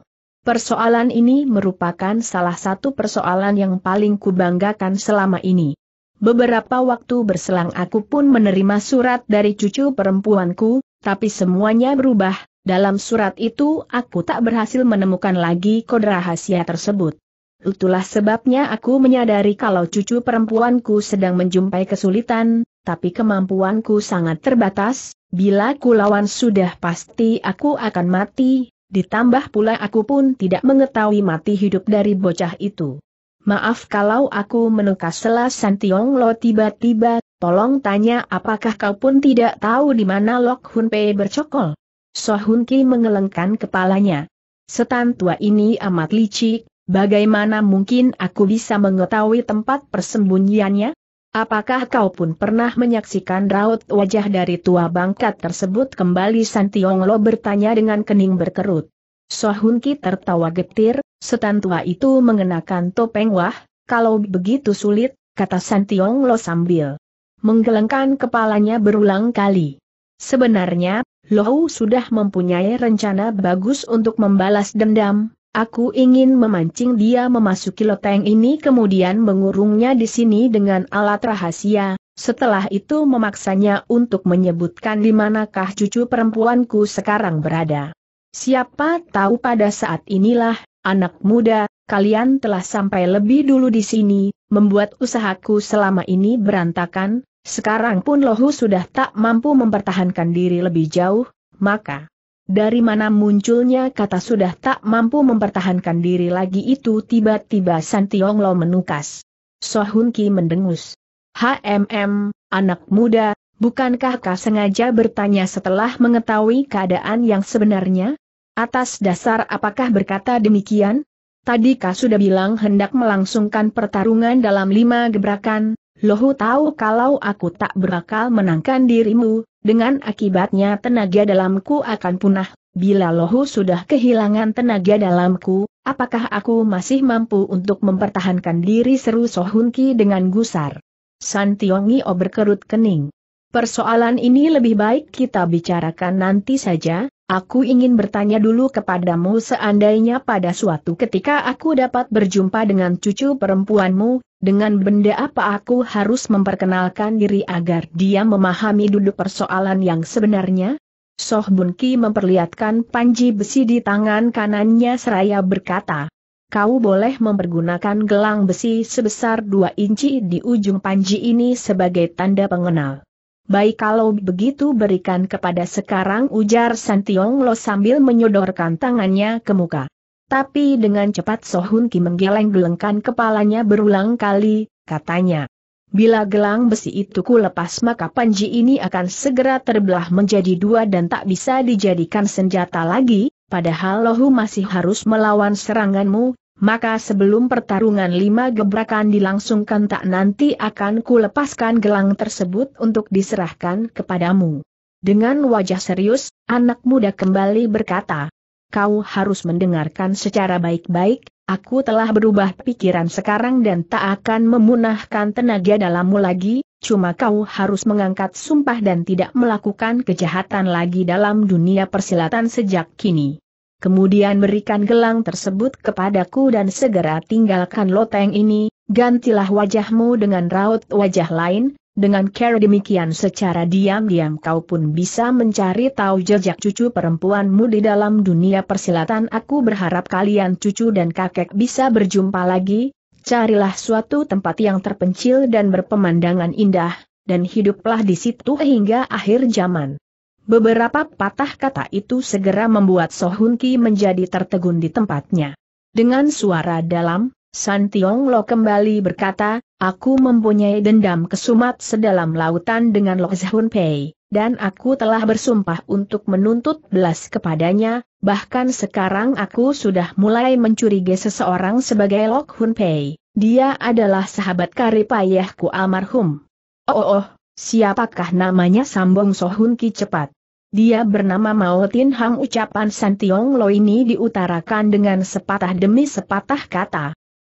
Persoalan ini merupakan salah satu persoalan yang paling kubanggakan selama ini. Beberapa waktu berselang aku pun menerima surat dari cucu perempuanku, tapi semuanya berubah, dalam surat itu aku tak berhasil menemukan lagi kode rahasia tersebut. Itulah sebabnya aku menyadari kalau cucu perempuanku sedang menjumpai kesulitan, tapi kemampuanku sangat terbatas, Bila kulawan sudah pasti aku akan mati, ditambah pula aku pun tidak mengetahui mati hidup dari bocah itu. Maaf kalau aku menukas selasan Tiong Lo tiba-tiba, tolong tanya apakah kau pun tidak tahu di mana Lok Hun Pei bercokol? So Hun Ki mengelengkan kepalanya. Setan tua ini amat licik, bagaimana mungkin aku bisa mengetahui tempat persembunyiannya? Apakah kau pun pernah menyaksikan raut wajah dari tua bangkat tersebut kembali Santiong Lo bertanya dengan kening berkerut. Sohun Ki tertawa getir, setan tua itu mengenakan topeng wah, kalau begitu sulit, kata Santiong Lo sambil menggelengkan kepalanya berulang kali. Sebenarnya, Lo sudah mempunyai rencana bagus untuk membalas dendam, Aku ingin memancing dia memasuki loteng ini kemudian mengurungnya di sini dengan alat rahasia, setelah itu memaksanya untuk menyebutkan di manakah cucu perempuanku sekarang berada. Siapa tahu pada saat inilah, anak muda, kalian telah sampai lebih dulu di sini, membuat usahaku selama ini berantakan, sekarang pun lohu sudah tak mampu mempertahankan diri lebih jauh, maka dari mana munculnya kata sudah tak mampu mempertahankan diri lagi itu tiba-tiba San Tiong Lo menukas. Sohun Ki mendengus. HMM, anak muda, bukankah kau sengaja bertanya setelah mengetahui keadaan yang sebenarnya? Atas dasar apakah berkata demikian? Tadi kau sudah bilang hendak melangsungkan pertarungan dalam lima gebrakan, Lohu tahu kalau aku tak berakal menangkan dirimu, dengan akibatnya tenaga dalamku akan punah. Bila lohu sudah kehilangan tenaga dalamku, apakah aku masih mampu untuk mempertahankan diri seru Sohunki dengan gusar? San Tiongio berkerut kening. Persoalan ini lebih baik kita bicarakan nanti saja, Aku ingin bertanya dulu kepadamu seandainya pada suatu ketika aku dapat berjumpa dengan cucu perempuanmu, dengan benda apa aku harus memperkenalkan diri agar dia memahami dulu persoalan yang sebenarnya? Soh Bun memperlihatkan panji besi di tangan kanannya seraya berkata, Kau boleh mempergunakan gelang besi sebesar 2 inci di ujung panji ini sebagai tanda pengenal. Baik kalau begitu berikan kepada sekarang ujar Santiong Lo sambil menyodorkan tangannya ke muka. Tapi dengan cepat Sohun Ki menggeleng-gelengkan kepalanya berulang kali, katanya. Bila gelang besi itu ku lepas maka panji ini akan segera terbelah menjadi dua dan tak bisa dijadikan senjata lagi, padahal lohu masih harus melawan seranganmu, maka sebelum pertarungan lima gebrakan dilangsungkan tak nanti akan kulepaskan gelang tersebut untuk diserahkan kepadamu. Dengan wajah serius, anak muda kembali berkata, Kau harus mendengarkan secara baik-baik, aku telah berubah pikiran sekarang dan tak akan memunahkan tenaga dalammu lagi, cuma kau harus mengangkat sumpah dan tidak melakukan kejahatan lagi dalam dunia persilatan sejak kini kemudian berikan gelang tersebut kepadaku dan segera tinggalkan loteng ini, gantilah wajahmu dengan raut wajah lain, dengan cara demikian secara diam-diam kau pun bisa mencari tahu jejak cucu perempuanmu di dalam dunia persilatan. Aku berharap kalian cucu dan kakek bisa berjumpa lagi, carilah suatu tempat yang terpencil dan berpemandangan indah, dan hiduplah di situ hingga akhir zaman. Beberapa patah kata itu segera membuat Sohun Ki menjadi tertegun di tempatnya. Dengan suara dalam, San Tiong Lo kembali berkata, aku mempunyai dendam kesumat sedalam lautan dengan Lo Zahun Pei, dan aku telah bersumpah untuk menuntut belas kepadanya, bahkan sekarang aku sudah mulai mencurigai seseorang sebagai Lo Hun Pei, dia adalah sahabat karipayahku almarhum. Oh oh, oh Siapakah namanya Sambong Sohun Ki cepat? Dia bernama Mao Tin Hang ucapan San Tiong Lo ini diutarakan dengan sepatah demi sepatah kata.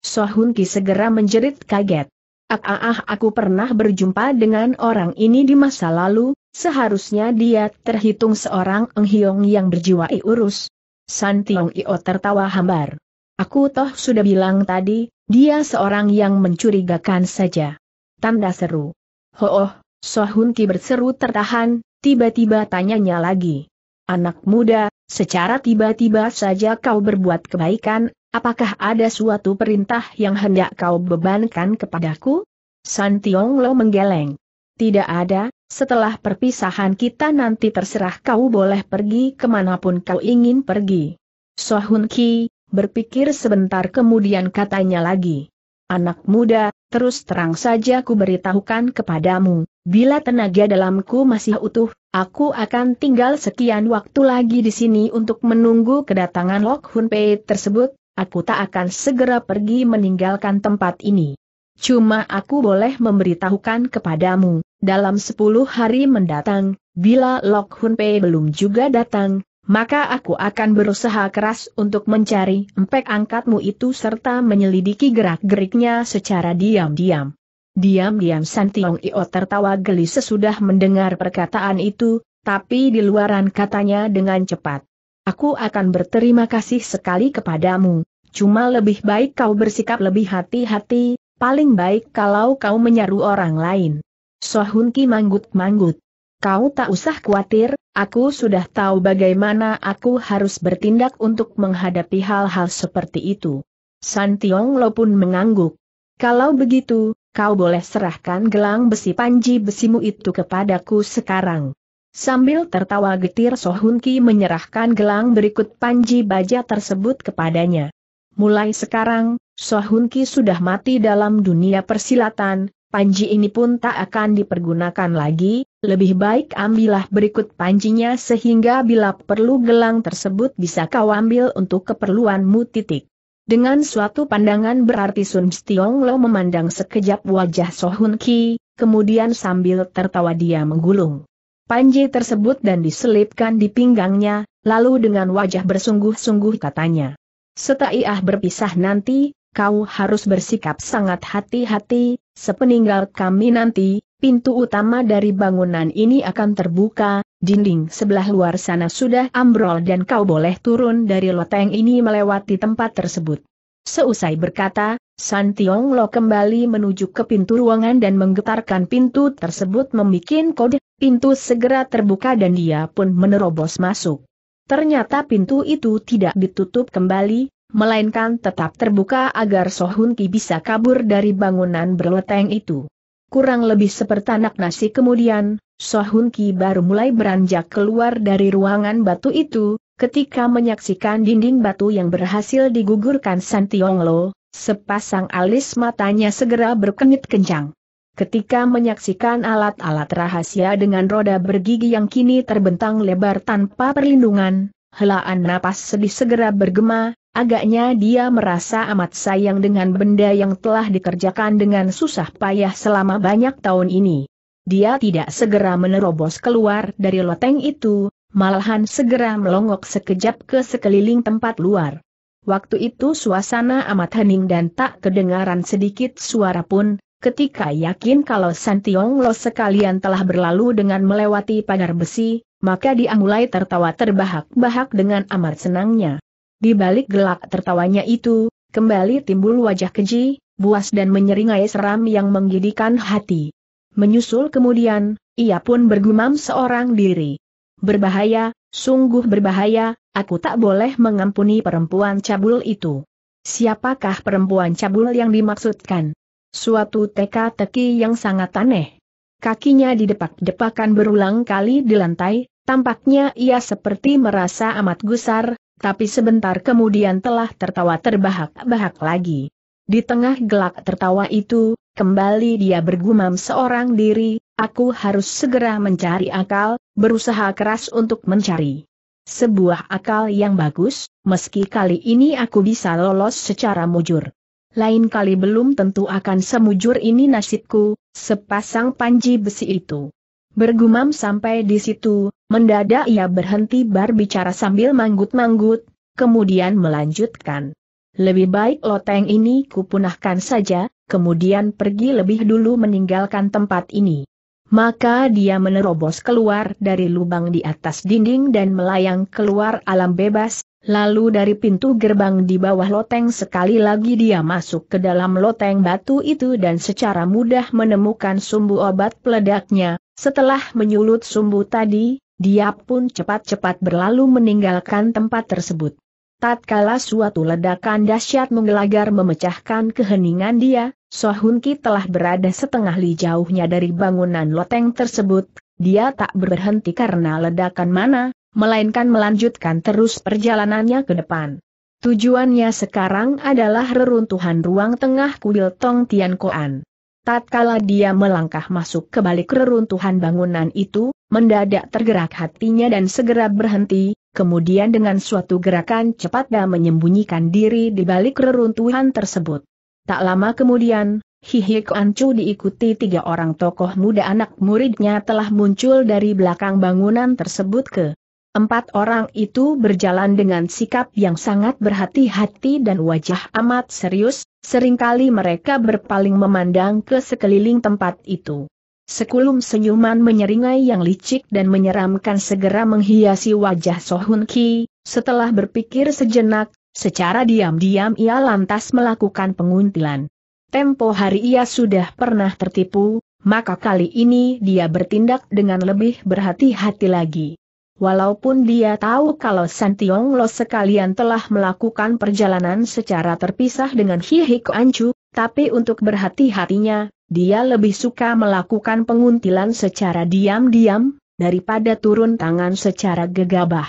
Sohun Ki segera menjerit kaget. Ah, ah, ah aku pernah berjumpa dengan orang ini di masa lalu, seharusnya dia terhitung seorang enghiong yang berjiwa iurus. San Tiong Io tertawa hambar. Aku toh sudah bilang tadi, dia seorang yang mencurigakan saja. Tanda seru. Ho oh, Ki berseru tertahan, tiba-tiba tanyanya lagi. Anak muda, secara tiba-tiba saja kau berbuat kebaikan, apakah ada suatu perintah yang hendak kau bebankan kepadaku? San Tiong Lo menggeleng. Tidak ada, setelah perpisahan kita nanti terserah kau boleh pergi kemanapun kau ingin pergi. Sohun Ki, berpikir sebentar kemudian katanya lagi. Anak muda, terus terang saja ku beritahukan kepadamu, Bila tenaga dalamku masih utuh, aku akan tinggal sekian waktu lagi di sini untuk menunggu kedatangan Lok Hun Pei tersebut, aku tak akan segera pergi meninggalkan tempat ini. Cuma aku boleh memberitahukan kepadamu, dalam sepuluh hari mendatang, bila Lok Hun Pei belum juga datang, maka aku akan berusaha keras untuk mencari empek angkatmu itu serta menyelidiki gerak-geriknya secara diam-diam. Diam-diam Santiong Io tertawa geli sesudah mendengar perkataan itu, tapi di luaran katanya dengan cepat. Aku akan berterima kasih sekali kepadamu, cuma lebih baik kau bersikap lebih hati-hati, paling baik kalau kau menyaru orang lain. Sohun Ki manggut-manggut. Kau tak usah khawatir, aku sudah tahu bagaimana aku harus bertindak untuk menghadapi hal-hal seperti itu. Santiong Lo pun mengangguk. Kalau begitu, kau boleh serahkan gelang besi panji besimu itu kepadaku sekarang. Sambil tertawa getir Sohun Ki menyerahkan gelang berikut panji baja tersebut kepadanya. Mulai sekarang, Sohun Ki sudah mati dalam dunia persilatan, panji ini pun tak akan dipergunakan lagi, lebih baik ambillah berikut panjinya sehingga bila perlu gelang tersebut bisa kau ambil untuk keperluanmu titik. Dengan suatu pandangan berarti Sun Tiong Lo memandang sekejap wajah Sohun Ki, kemudian sambil tertawa dia menggulung. Panji tersebut dan diselipkan di pinggangnya, lalu dengan wajah bersungguh-sungguh katanya. Setaiah berpisah nanti, kau harus bersikap sangat hati-hati, sepeninggal kami nanti, pintu utama dari bangunan ini akan terbuka, dinding sebelah luar sana sudah ambrol dan kau boleh turun dari loteng ini melewati tempat tersebut. Seusai berkata, San Tiong Lo kembali menuju ke pintu ruangan dan menggetarkan pintu tersebut membuat kode, pintu segera terbuka dan dia pun menerobos masuk. Ternyata pintu itu tidak ditutup kembali, melainkan tetap terbuka agar Sohun Ki bisa kabur dari bangunan berloteng itu. Kurang lebih seperti anak nasi kemudian, Sohun Ki baru mulai beranjak keluar dari ruangan batu itu, ketika menyaksikan dinding batu yang berhasil digugurkan San Tionglo, sepasang alis matanya segera berkenit kencang. Ketika menyaksikan alat-alat rahasia dengan roda bergigi yang kini terbentang lebar tanpa perlindungan, helaan napas sedih segera bergema, agaknya dia merasa amat sayang dengan benda yang telah dikerjakan dengan susah payah selama banyak tahun ini. Dia tidak segera menerobos keluar dari loteng itu, malahan segera melongok sekejap ke sekeliling tempat luar. Waktu itu suasana amat hening dan tak kedengaran sedikit suara pun, ketika yakin kalau Santiong Lo sekalian telah berlalu dengan melewati pagar besi, maka dia mulai tertawa terbahak-bahak dengan amat senangnya. Di balik gelak tertawanya itu, kembali timbul wajah keji, buas dan menyeringai seram yang menggidikan hati. Menyusul kemudian, ia pun bergumam seorang diri. Berbahaya, sungguh berbahaya, aku tak boleh mengampuni perempuan cabul itu. Siapakah perempuan cabul yang dimaksudkan? Suatu teka-teki yang sangat aneh. Kakinya didepak-depakan berulang kali di lantai, tampaknya ia seperti merasa amat gusar, tapi sebentar kemudian telah tertawa terbahak-bahak lagi. Di tengah gelak tertawa itu, Kembali dia bergumam seorang diri, aku harus segera mencari akal, berusaha keras untuk mencari sebuah akal yang bagus, meski kali ini aku bisa lolos secara mujur. Lain kali belum tentu akan semujur ini nasibku, sepasang panji besi itu. Bergumam sampai di situ, mendadak ia berhenti berbicara sambil manggut-manggut, kemudian melanjutkan. Lebih baik loteng ini kupunahkan saja, kemudian pergi lebih dulu meninggalkan tempat ini. Maka dia menerobos keluar dari lubang di atas dinding dan melayang keluar alam bebas, lalu dari pintu gerbang di bawah loteng sekali lagi dia masuk ke dalam loteng batu itu dan secara mudah menemukan sumbu obat peledaknya, setelah menyulut sumbu tadi, dia pun cepat-cepat berlalu meninggalkan tempat tersebut tatkala suatu ledakan dahsyat menggelagar memecahkan keheningan dia, Sohun Ki telah berada setengah li jauhnya dari bangunan loteng tersebut, dia tak berhenti karena ledakan mana, melainkan melanjutkan terus perjalanannya ke depan. Tujuannya sekarang adalah reruntuhan ruang tengah kuil Tong Tian Koan. Tatkala dia melangkah masuk ke balik reruntuhan bangunan itu, mendadak tergerak hatinya dan segera berhenti, kemudian dengan suatu gerakan cepat dia menyembunyikan diri di balik reruntuhan tersebut. Tak lama kemudian, Hihi Ancu diikuti tiga orang tokoh muda anak muridnya telah muncul dari belakang bangunan tersebut ke Empat orang itu berjalan dengan sikap yang sangat berhati-hati dan wajah amat serius, seringkali mereka berpaling memandang ke sekeliling tempat itu. Sekulum senyuman menyeringai yang licik dan menyeramkan segera menghiasi wajah Sohun Ki, setelah berpikir sejenak, secara diam-diam ia lantas melakukan penguntilan. Tempo hari ia sudah pernah tertipu, maka kali ini dia bertindak dengan lebih berhati-hati lagi. Walaupun dia tahu kalau San Tiong Lo sekalian telah melakukan perjalanan secara terpisah dengan Hihiko Ancu, tapi untuk berhati-hatinya, dia lebih suka melakukan penguntilan secara diam-diam, daripada turun tangan secara gegabah.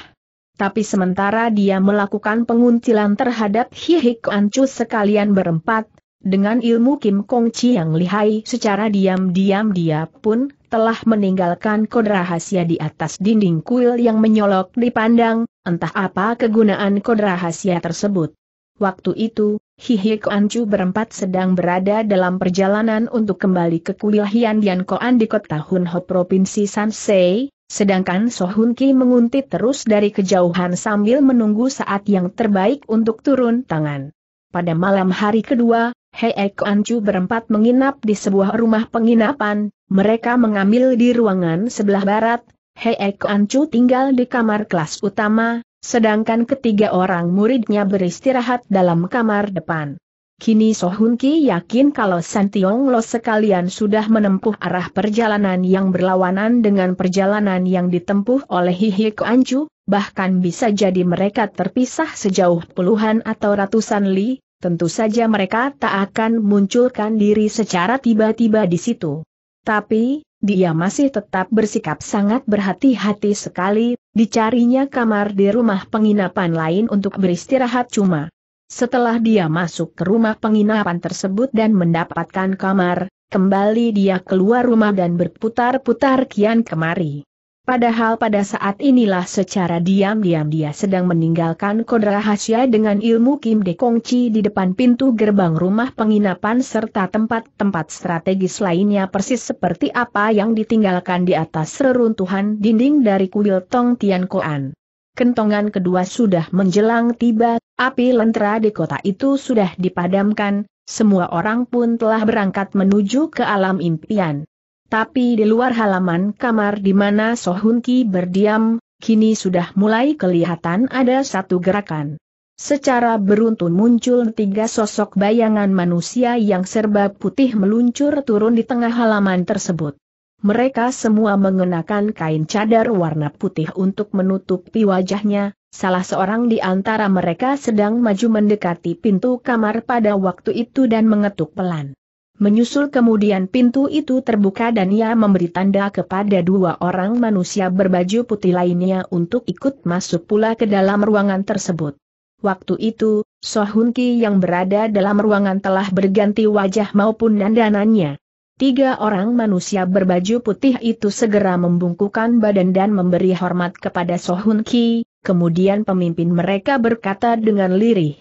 Tapi sementara dia melakukan penguntilan terhadap Hihiko Ancu sekalian berempat, dengan ilmu Kim Kong Chi yang lihai secara diam-diam dia pun telah meninggalkan kode rahasia di atas dinding kuil yang menyolok dipandang, entah apa kegunaan kode rahasia tersebut. Waktu itu, Hihi Koancu berempat sedang berada dalam perjalanan untuk kembali ke kuil Hian Dian Koan di kota Hunho Provinsi Sansei, sedangkan Sohun Ki menguntit terus dari kejauhan sambil menunggu saat yang terbaik untuk turun tangan. Pada malam hari kedua, Hei Ancu berempat menginap di sebuah rumah penginapan, mereka mengambil di ruangan sebelah barat, Hei Ancu tinggal di kamar kelas utama, sedangkan ketiga orang muridnya beristirahat dalam kamar depan. Kini Sohun Ki yakin kalau San Lo sekalian sudah menempuh arah perjalanan yang berlawanan dengan perjalanan yang ditempuh oleh Hihi Anju, bahkan bisa jadi mereka terpisah sejauh puluhan atau ratusan li, tentu saja mereka tak akan munculkan diri secara tiba-tiba di situ. Tapi, dia masih tetap bersikap sangat berhati-hati sekali, dicarinya kamar di rumah penginapan lain untuk beristirahat cuma. Setelah dia masuk ke rumah penginapan tersebut dan mendapatkan kamar, kembali dia keluar rumah dan berputar-putar kian kemari. Padahal pada saat inilah secara diam-diam dia sedang meninggalkan kode rahasia dengan ilmu Kim De Kongci di depan pintu gerbang rumah penginapan serta tempat-tempat strategis lainnya persis seperti apa yang ditinggalkan di atas reruntuhan dinding dari kuil Tong Tian Koan. Kentongan kedua sudah menjelang tiba, Api lentera di kota itu sudah dipadamkan, semua orang pun telah berangkat menuju ke alam impian. Tapi di luar halaman kamar di mana Sohun Ki berdiam, kini sudah mulai kelihatan ada satu gerakan. Secara beruntun muncul tiga sosok bayangan manusia yang serba putih meluncur turun di tengah halaman tersebut. Mereka semua mengenakan kain cadar warna putih untuk menutupi wajahnya, Salah seorang di antara mereka sedang maju mendekati pintu kamar pada waktu itu dan mengetuk pelan. Menyusul kemudian pintu itu terbuka dan ia memberi tanda kepada dua orang manusia berbaju putih lainnya untuk ikut masuk pula ke dalam ruangan tersebut. Waktu itu, Sohun Ki yang berada dalam ruangan telah berganti wajah maupun dandanannya. Tiga orang manusia berbaju putih itu segera membungkukan badan dan memberi hormat kepada Sohun Ki, kemudian pemimpin mereka berkata dengan lirih.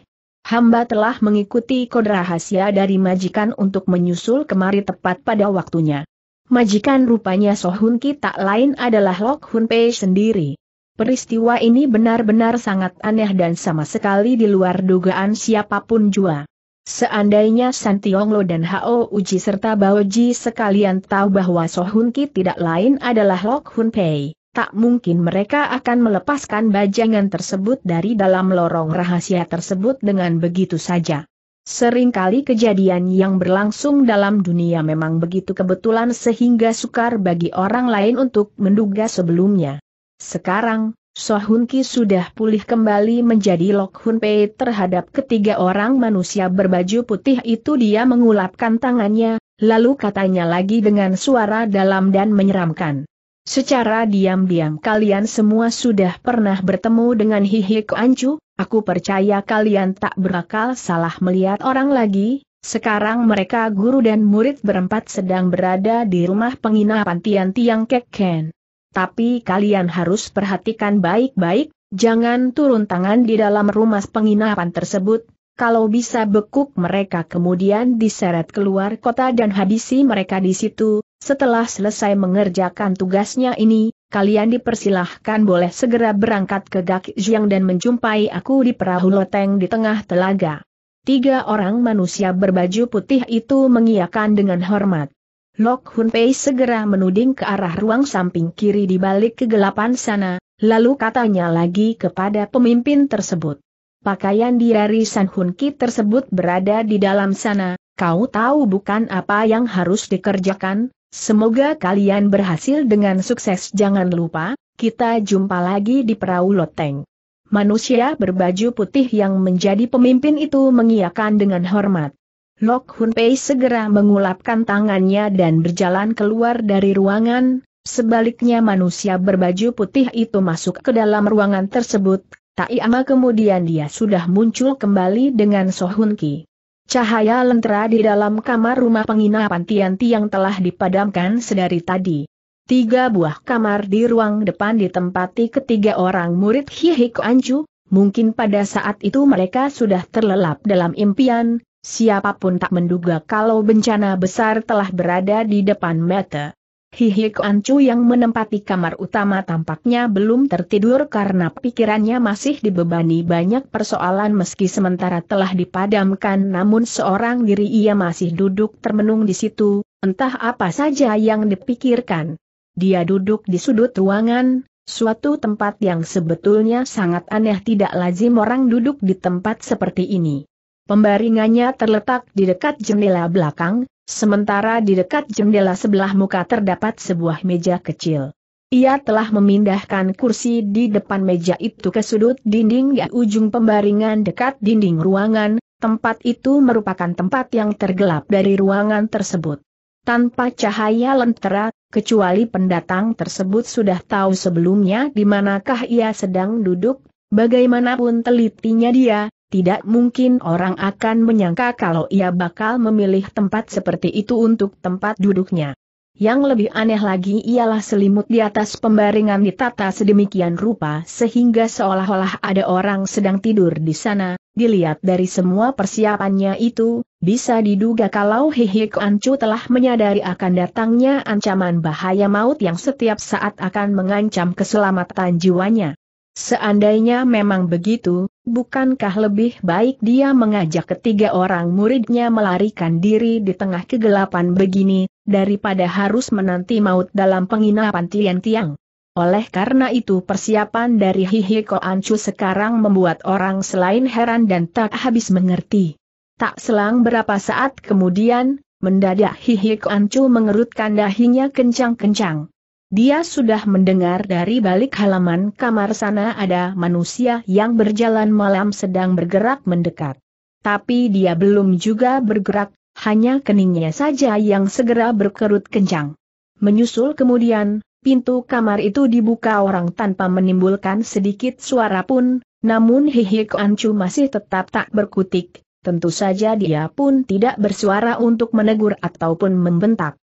Hamba telah mengikuti kode rahasia dari majikan untuk menyusul kemari tepat pada waktunya. Majikan rupanya Sohun Ki tak lain adalah Lok Hun Pei sendiri. Peristiwa ini benar-benar sangat aneh dan sama sekali di luar dugaan siapapun jua. Seandainya San Lo dan Hao Uji serta Bao Ji sekalian tahu bahwa Sohun Ki tidak lain adalah Lok Hun Pei, tak mungkin mereka akan melepaskan bajangan tersebut dari dalam lorong rahasia tersebut dengan begitu saja. Seringkali kejadian yang berlangsung dalam dunia memang begitu kebetulan sehingga sukar bagi orang lain untuk menduga sebelumnya. Sekarang, Sohun Ki sudah pulih kembali menjadi Lok Hun Pei terhadap ketiga orang manusia berbaju putih itu dia mengulapkan tangannya, lalu katanya lagi dengan suara dalam dan menyeramkan. Secara diam-diam kalian semua sudah pernah bertemu dengan Hihi Ancu, aku percaya kalian tak berakal salah melihat orang lagi, sekarang mereka guru dan murid berempat sedang berada di rumah penginapan Tian Tiang Keken. Tapi kalian harus perhatikan baik-baik, jangan turun tangan di dalam rumah penginapan tersebut, kalau bisa bekuk mereka kemudian diseret keluar kota dan habisi mereka di situ, setelah selesai mengerjakan tugasnya ini, kalian dipersilahkan boleh segera berangkat ke Gakjiang dan menjumpai aku di perahu loteng di tengah telaga. Tiga orang manusia berbaju putih itu mengiakan dengan hormat. Lok Hun Pei segera menuding ke arah ruang samping kiri di balik kegelapan sana, lalu katanya lagi kepada pemimpin tersebut. Pakaian diari San Hun Ki tersebut berada di dalam sana, kau tahu bukan apa yang harus dikerjakan? semoga kalian berhasil dengan sukses. Jangan lupa, kita jumpa lagi di perahu loteng. Manusia berbaju putih yang menjadi pemimpin itu mengiakan dengan hormat. Lok Hun Pei segera mengulapkan tangannya dan berjalan keluar dari ruangan, sebaliknya manusia berbaju putih itu masuk ke dalam ruangan tersebut, tak lama kemudian dia sudah muncul kembali dengan Sohun Ki. Cahaya lentera di dalam kamar rumah penginapan Tian tiang telah dipadamkan sedari tadi. Tiga buah kamar di ruang depan ditempati ketiga orang murid hihi Anju, mungkin pada saat itu mereka sudah terlelap dalam impian, siapapun tak menduga kalau bencana besar telah berada di depan mata. Hihi Ancu yang menempati kamar utama tampaknya belum tertidur karena pikirannya masih dibebani banyak persoalan meski sementara telah dipadamkan namun seorang diri ia masih duduk termenung di situ, entah apa saja yang dipikirkan. Dia duduk di sudut ruangan, suatu tempat yang sebetulnya sangat aneh tidak lazim orang duduk di tempat seperti ini. Pembaringannya terletak di dekat jendela belakang, Sementara di dekat jendela sebelah muka terdapat sebuah meja kecil. Ia telah memindahkan kursi di depan meja itu ke sudut dinding di ujung pembaringan dekat dinding ruangan, tempat itu merupakan tempat yang tergelap dari ruangan tersebut. Tanpa cahaya lentera, kecuali pendatang tersebut sudah tahu sebelumnya di manakah ia sedang duduk, bagaimanapun telitinya dia, tidak mungkin orang akan menyangka kalau ia bakal memilih tempat seperti itu untuk tempat duduknya. Yang lebih aneh lagi ialah selimut di atas pembaringan ditata sedemikian rupa sehingga seolah-olah ada orang sedang tidur di sana, dilihat dari semua persiapannya itu, bisa diduga kalau Hihik Ancu telah menyadari akan datangnya ancaman bahaya maut yang setiap saat akan mengancam keselamatan jiwanya. Seandainya memang begitu, Bukankah lebih baik dia mengajak ketiga orang muridnya melarikan diri di tengah kegelapan begini, daripada harus menanti maut dalam penginapan tiang-tiang? Oleh karena itu persiapan dari Hihiko Ancu sekarang membuat orang selain heran dan tak habis mengerti. Tak selang berapa saat kemudian, mendadak Hihiko Ancu mengerutkan dahinya kencang-kencang. Dia sudah mendengar dari balik halaman kamar sana ada manusia yang berjalan malam sedang bergerak mendekat. Tapi dia belum juga bergerak, hanya keningnya saja yang segera berkerut kencang. Menyusul kemudian, pintu kamar itu dibuka orang tanpa menimbulkan sedikit suara pun, namun hihik Ancu masih tetap tak berkutik, tentu saja dia pun tidak bersuara untuk menegur ataupun membentak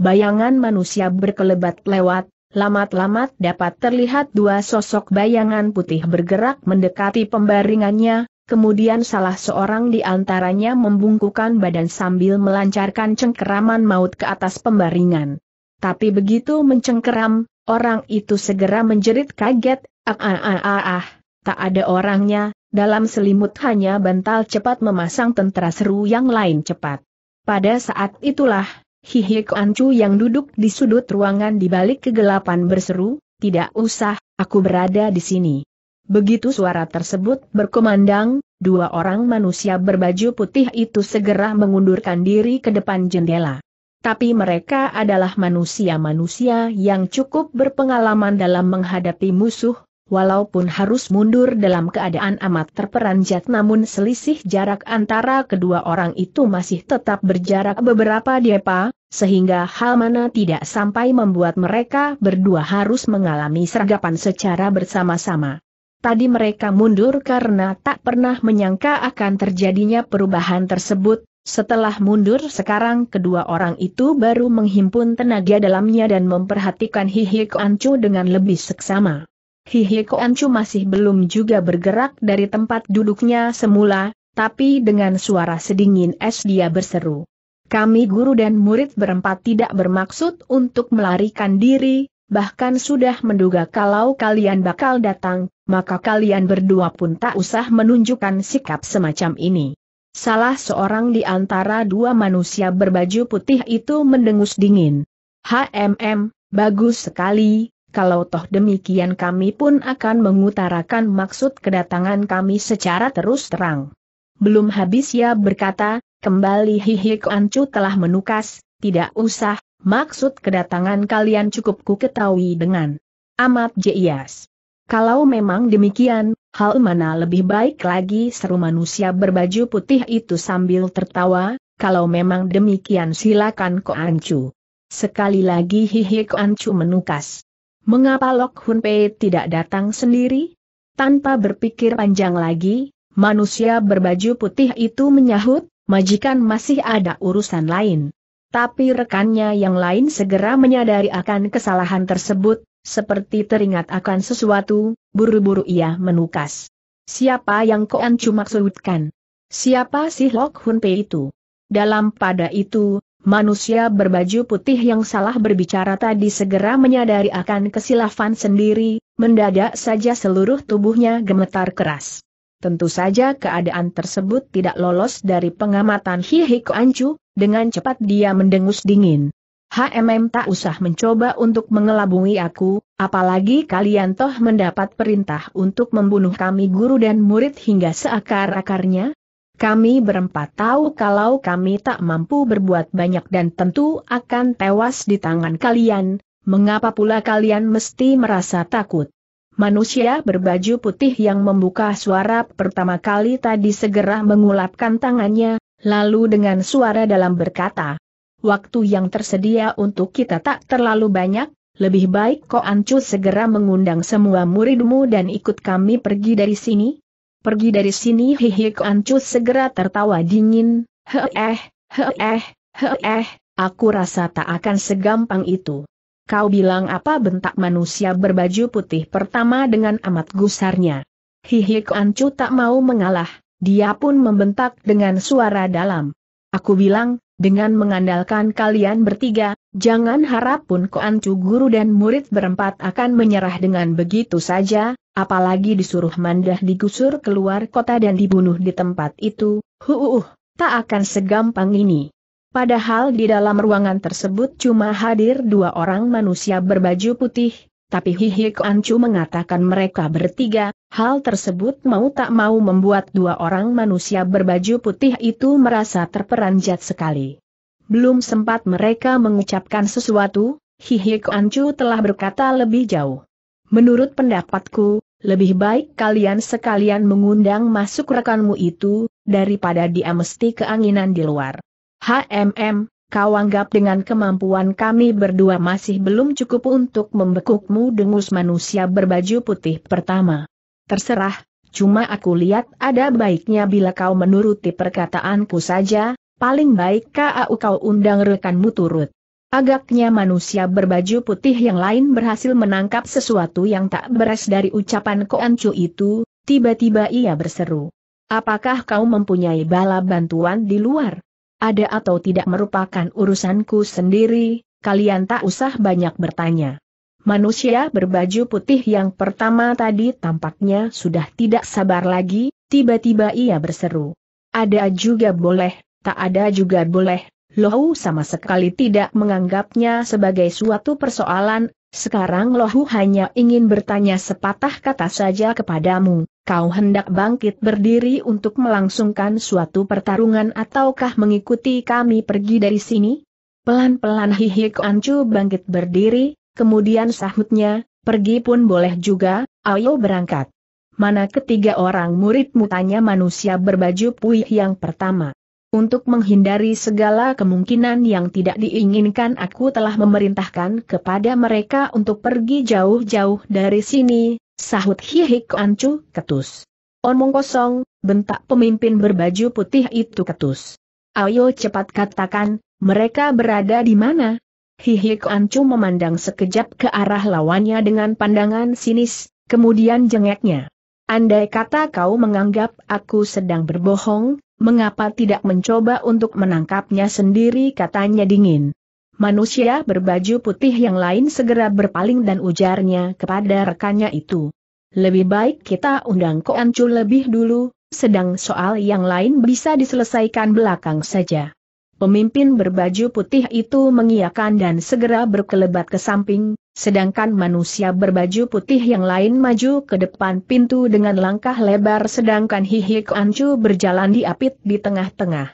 bayangan manusia berkelebat lewat, lamat-lamat dapat terlihat dua sosok bayangan putih bergerak mendekati pembaringannya, kemudian salah seorang di antaranya membungkukan badan sambil melancarkan cengkeraman maut ke atas pembaringan. Tapi begitu mencengkeram, orang itu segera menjerit kaget, ah ah ah ah, ah. tak ada orangnya, dalam selimut hanya bantal cepat memasang tentara seru yang lain cepat. Pada saat itulah, Hihi Ancu yang duduk di sudut ruangan di balik kegelapan berseru, tidak usah, aku berada di sini. Begitu suara tersebut berkumandang, dua orang manusia berbaju putih itu segera mengundurkan diri ke depan jendela. Tapi mereka adalah manusia-manusia yang cukup berpengalaman dalam menghadapi musuh, walaupun harus mundur dalam keadaan amat terperanjat namun selisih jarak antara kedua orang itu masih tetap berjarak beberapa depa, sehingga hal mana tidak sampai membuat mereka berdua harus mengalami sergapan secara bersama-sama. Tadi mereka mundur karena tak pernah menyangka akan terjadinya perubahan tersebut, setelah mundur sekarang kedua orang itu baru menghimpun tenaga dalamnya dan memperhatikan hihik Ancu dengan lebih seksama. Hihi Ancu masih belum juga bergerak dari tempat duduknya semula, tapi dengan suara sedingin es dia berseru. Kami guru dan murid berempat tidak bermaksud untuk melarikan diri, bahkan sudah menduga kalau kalian bakal datang, maka kalian berdua pun tak usah menunjukkan sikap semacam ini. Salah seorang di antara dua manusia berbaju putih itu mendengus dingin. HMM, bagus sekali, kalau toh demikian kami pun akan mengutarakan maksud kedatangan kami secara terus terang. Belum habis ya berkata, kembali Hihi Ancu telah menukas, tidak usah, maksud kedatangan kalian cukup ku ketahui dengan amat jeias. Kalau memang demikian, hal mana lebih baik lagi seru manusia berbaju putih itu sambil tertawa, kalau memang demikian silakan Ko Ancu. Sekali lagi Hihi Ko Ancu menukas mengapa Lok Hun Pei tidak datang sendiri? Tanpa berpikir panjang lagi, manusia berbaju putih itu menyahut, majikan masih ada urusan lain. Tapi rekannya yang lain segera menyadari akan kesalahan tersebut, seperti teringat akan sesuatu, buru-buru ia menukas. Siapa yang Koan cuma maksudkan? Siapa sih Lok Hun Pei itu? Dalam pada itu, Manusia berbaju putih yang salah berbicara tadi segera menyadari akan kesilapan sendiri, mendadak saja seluruh tubuhnya gemetar keras. Tentu saja keadaan tersebut tidak lolos dari pengamatan Hihiko Ancu, dengan cepat dia mendengus dingin. HMM tak usah mencoba untuk mengelabui aku, apalagi kalian toh mendapat perintah untuk membunuh kami guru dan murid hingga seakar-akarnya, kami berempat tahu kalau kami tak mampu berbuat banyak dan tentu akan tewas di tangan kalian, mengapa pula kalian mesti merasa takut? Manusia berbaju putih yang membuka suara pertama kali tadi segera mengulapkan tangannya, lalu dengan suara dalam berkata, Waktu yang tersedia untuk kita tak terlalu banyak, lebih baik kau Ancu segera mengundang semua muridmu dan ikut kami pergi dari sini, Pergi dari sini hihi Ancus segera tertawa dingin, heeh, heeh, heeh, aku rasa tak akan segampang itu. Kau bilang apa bentak manusia berbaju putih pertama dengan amat gusarnya. Hihi Kancu tak mau mengalah, dia pun membentak dengan suara dalam. Aku bilang, dengan mengandalkan kalian bertiga, jangan harap pun Kancu guru dan murid berempat akan menyerah dengan begitu saja, Apalagi disuruh mandah digusur keluar kota dan dibunuh di tempat itu, huuh, tak akan segampang ini. Padahal di dalam ruangan tersebut cuma hadir dua orang manusia berbaju putih, tapi Hihi Ancu mengatakan mereka bertiga, hal tersebut mau tak mau membuat dua orang manusia berbaju putih itu merasa terperanjat sekali. Belum sempat mereka mengucapkan sesuatu, Hihi Ancu telah berkata lebih jauh. Menurut pendapatku, lebih baik kalian sekalian mengundang masuk rekanmu itu, daripada dia mesti keanginan di luar. HMM, kau anggap dengan kemampuan kami berdua masih belum cukup untuk membekukmu dengus manusia berbaju putih pertama. Terserah, cuma aku lihat ada baiknya bila kau menuruti perkataanku saja, paling baik kau undang rekanmu turut. Agaknya manusia berbaju putih yang lain berhasil menangkap sesuatu yang tak beres dari ucapan Koancu itu, tiba-tiba ia berseru. Apakah kau mempunyai bala bantuan di luar? Ada atau tidak merupakan urusanku sendiri, kalian tak usah banyak bertanya. Manusia berbaju putih yang pertama tadi tampaknya sudah tidak sabar lagi, tiba-tiba ia berseru. Ada juga boleh, tak ada juga boleh, Lohu sama sekali tidak menganggapnya sebagai suatu persoalan, sekarang Lohu hanya ingin bertanya sepatah kata saja kepadamu, kau hendak bangkit berdiri untuk melangsungkan suatu pertarungan ataukah mengikuti kami pergi dari sini? Pelan-pelan Hihik Ancu bangkit berdiri, kemudian sahutnya, pergi pun boleh juga, ayo berangkat. Mana ketiga orang muridmu tanya manusia berbaju puyih yang pertama. Untuk menghindari segala kemungkinan yang tidak diinginkan aku telah memerintahkan kepada mereka untuk pergi jauh-jauh dari sini, sahut Hihik Ancu ketus. Omong kosong, bentak pemimpin berbaju putih itu ketus. Ayo cepat katakan, mereka berada di mana? Hihik Ancu memandang sekejap ke arah lawannya dengan pandangan sinis, kemudian jengeknya. Andai kata kau menganggap aku sedang berbohong, Mengapa tidak mencoba untuk menangkapnya sendiri katanya dingin. Manusia berbaju putih yang lain segera berpaling dan ujarnya kepada rekannya itu. Lebih baik kita undang Ancu lebih dulu, sedang soal yang lain bisa diselesaikan belakang saja. Pemimpin berbaju putih itu mengiyakan dan segera berkelebat ke samping, sedangkan manusia berbaju putih yang lain maju ke depan pintu dengan langkah lebar sedangkan Hihik Anju berjalan diapit di tengah-tengah.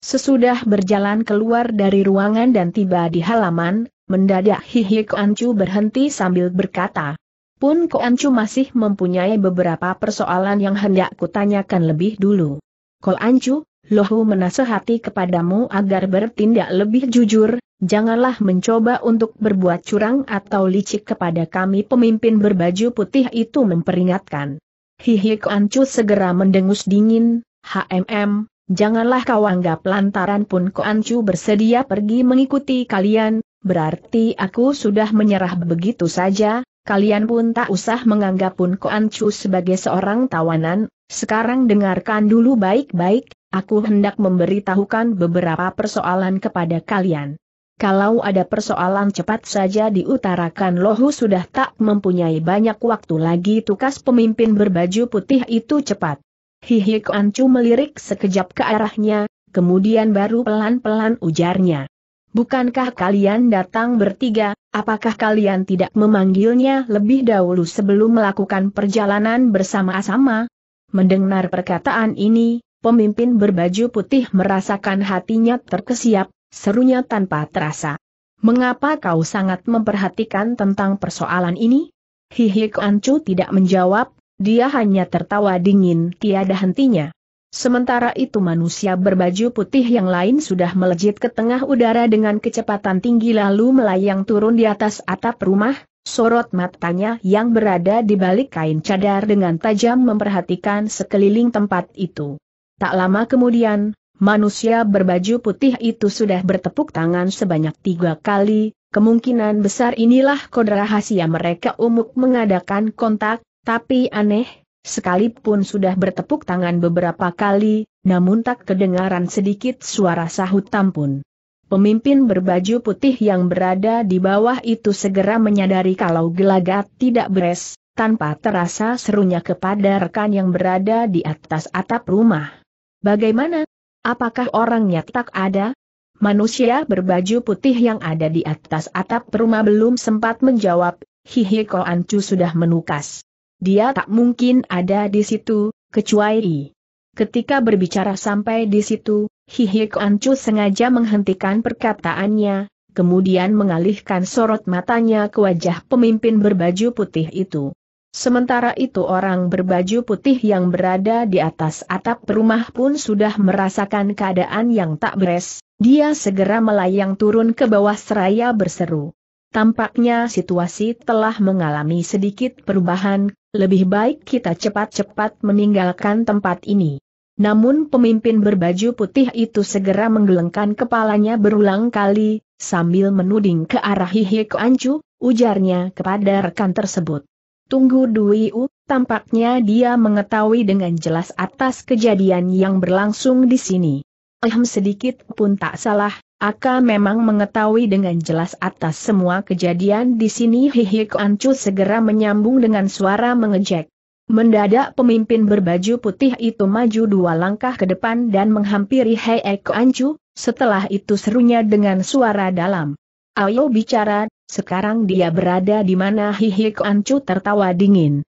Sesudah berjalan keluar dari ruangan dan tiba di halaman, mendadak Hihik Anju berhenti sambil berkata, Pun Ko Anju masih mempunyai beberapa persoalan yang hendak kutanyakan lebih dulu. Ko Anju, Lohu menasehati kepadamu agar bertindak lebih jujur, janganlah mencoba untuk berbuat curang atau licik kepada kami pemimpin berbaju putih itu memperingatkan. Hihi Koancu segera mendengus dingin, HMM, janganlah kau anggap lantaran pun Koancu bersedia pergi mengikuti kalian, berarti aku sudah menyerah begitu saja, kalian pun tak usah menganggap pun Koancu sebagai seorang tawanan, sekarang dengarkan dulu baik-baik, aku hendak memberitahukan beberapa persoalan kepada kalian. Kalau ada persoalan cepat saja diutarakan Lohu sudah tak mempunyai banyak waktu lagi tukas pemimpin berbaju putih itu cepat. Hihi Ancu melirik sekejap ke arahnya, kemudian baru pelan-pelan ujarnya. Bukankah kalian datang bertiga, apakah kalian tidak memanggilnya lebih dahulu sebelum melakukan perjalanan bersama-sama? Mendengar perkataan ini, pemimpin berbaju putih merasakan hatinya terkesiap, Serunya tanpa terasa. Mengapa kau sangat memperhatikan tentang persoalan ini? Hihi Ancu tidak menjawab, dia hanya tertawa dingin tiada hentinya. Sementara itu manusia berbaju putih yang lain sudah melejit ke tengah udara dengan kecepatan tinggi lalu melayang turun di atas atap rumah, sorot matanya yang berada di balik kain cadar dengan tajam memperhatikan sekeliling tempat itu. Tak lama kemudian, Manusia berbaju putih itu sudah bertepuk tangan sebanyak tiga kali, kemungkinan besar inilah kode rahasia mereka umuk mengadakan kontak, tapi aneh, sekalipun sudah bertepuk tangan beberapa kali, namun tak kedengaran sedikit suara sahut tampun. Pemimpin berbaju putih yang berada di bawah itu segera menyadari kalau gelagat tidak beres, tanpa terasa serunya kepada rekan yang berada di atas atap rumah. Bagaimana, Apakah orangnya tak ada? Manusia berbaju putih yang ada di atas atap rumah belum sempat menjawab, hihi Ko Ancu sudah menukas. Dia tak mungkin ada di situ, kecuali. Ketika berbicara sampai di situ, hihi Ko Ancu sengaja menghentikan perkataannya, kemudian mengalihkan sorot matanya ke wajah pemimpin berbaju putih itu. Sementara itu orang berbaju putih yang berada di atas atap rumah pun sudah merasakan keadaan yang tak beres, dia segera melayang turun ke bawah seraya berseru. Tampaknya situasi telah mengalami sedikit perubahan, lebih baik kita cepat-cepat meninggalkan tempat ini. Namun pemimpin berbaju putih itu segera menggelengkan kepalanya berulang kali, sambil menuding ke arah Hihi keancu, ujarnya kepada rekan tersebut. Tunggu Dwi U, tampaknya dia mengetahui dengan jelas atas kejadian yang berlangsung di sini. Ehm sedikit pun tak salah, Aka memang mengetahui dengan jelas atas semua kejadian di sini Hihi Ancu segera menyambung dengan suara mengejek. Mendadak pemimpin berbaju putih itu maju dua langkah ke depan dan menghampiri Hei Ancu, setelah itu serunya dengan suara dalam. Ayo bicara, sekarang dia berada di mana Hihi Ancu tertawa dingin.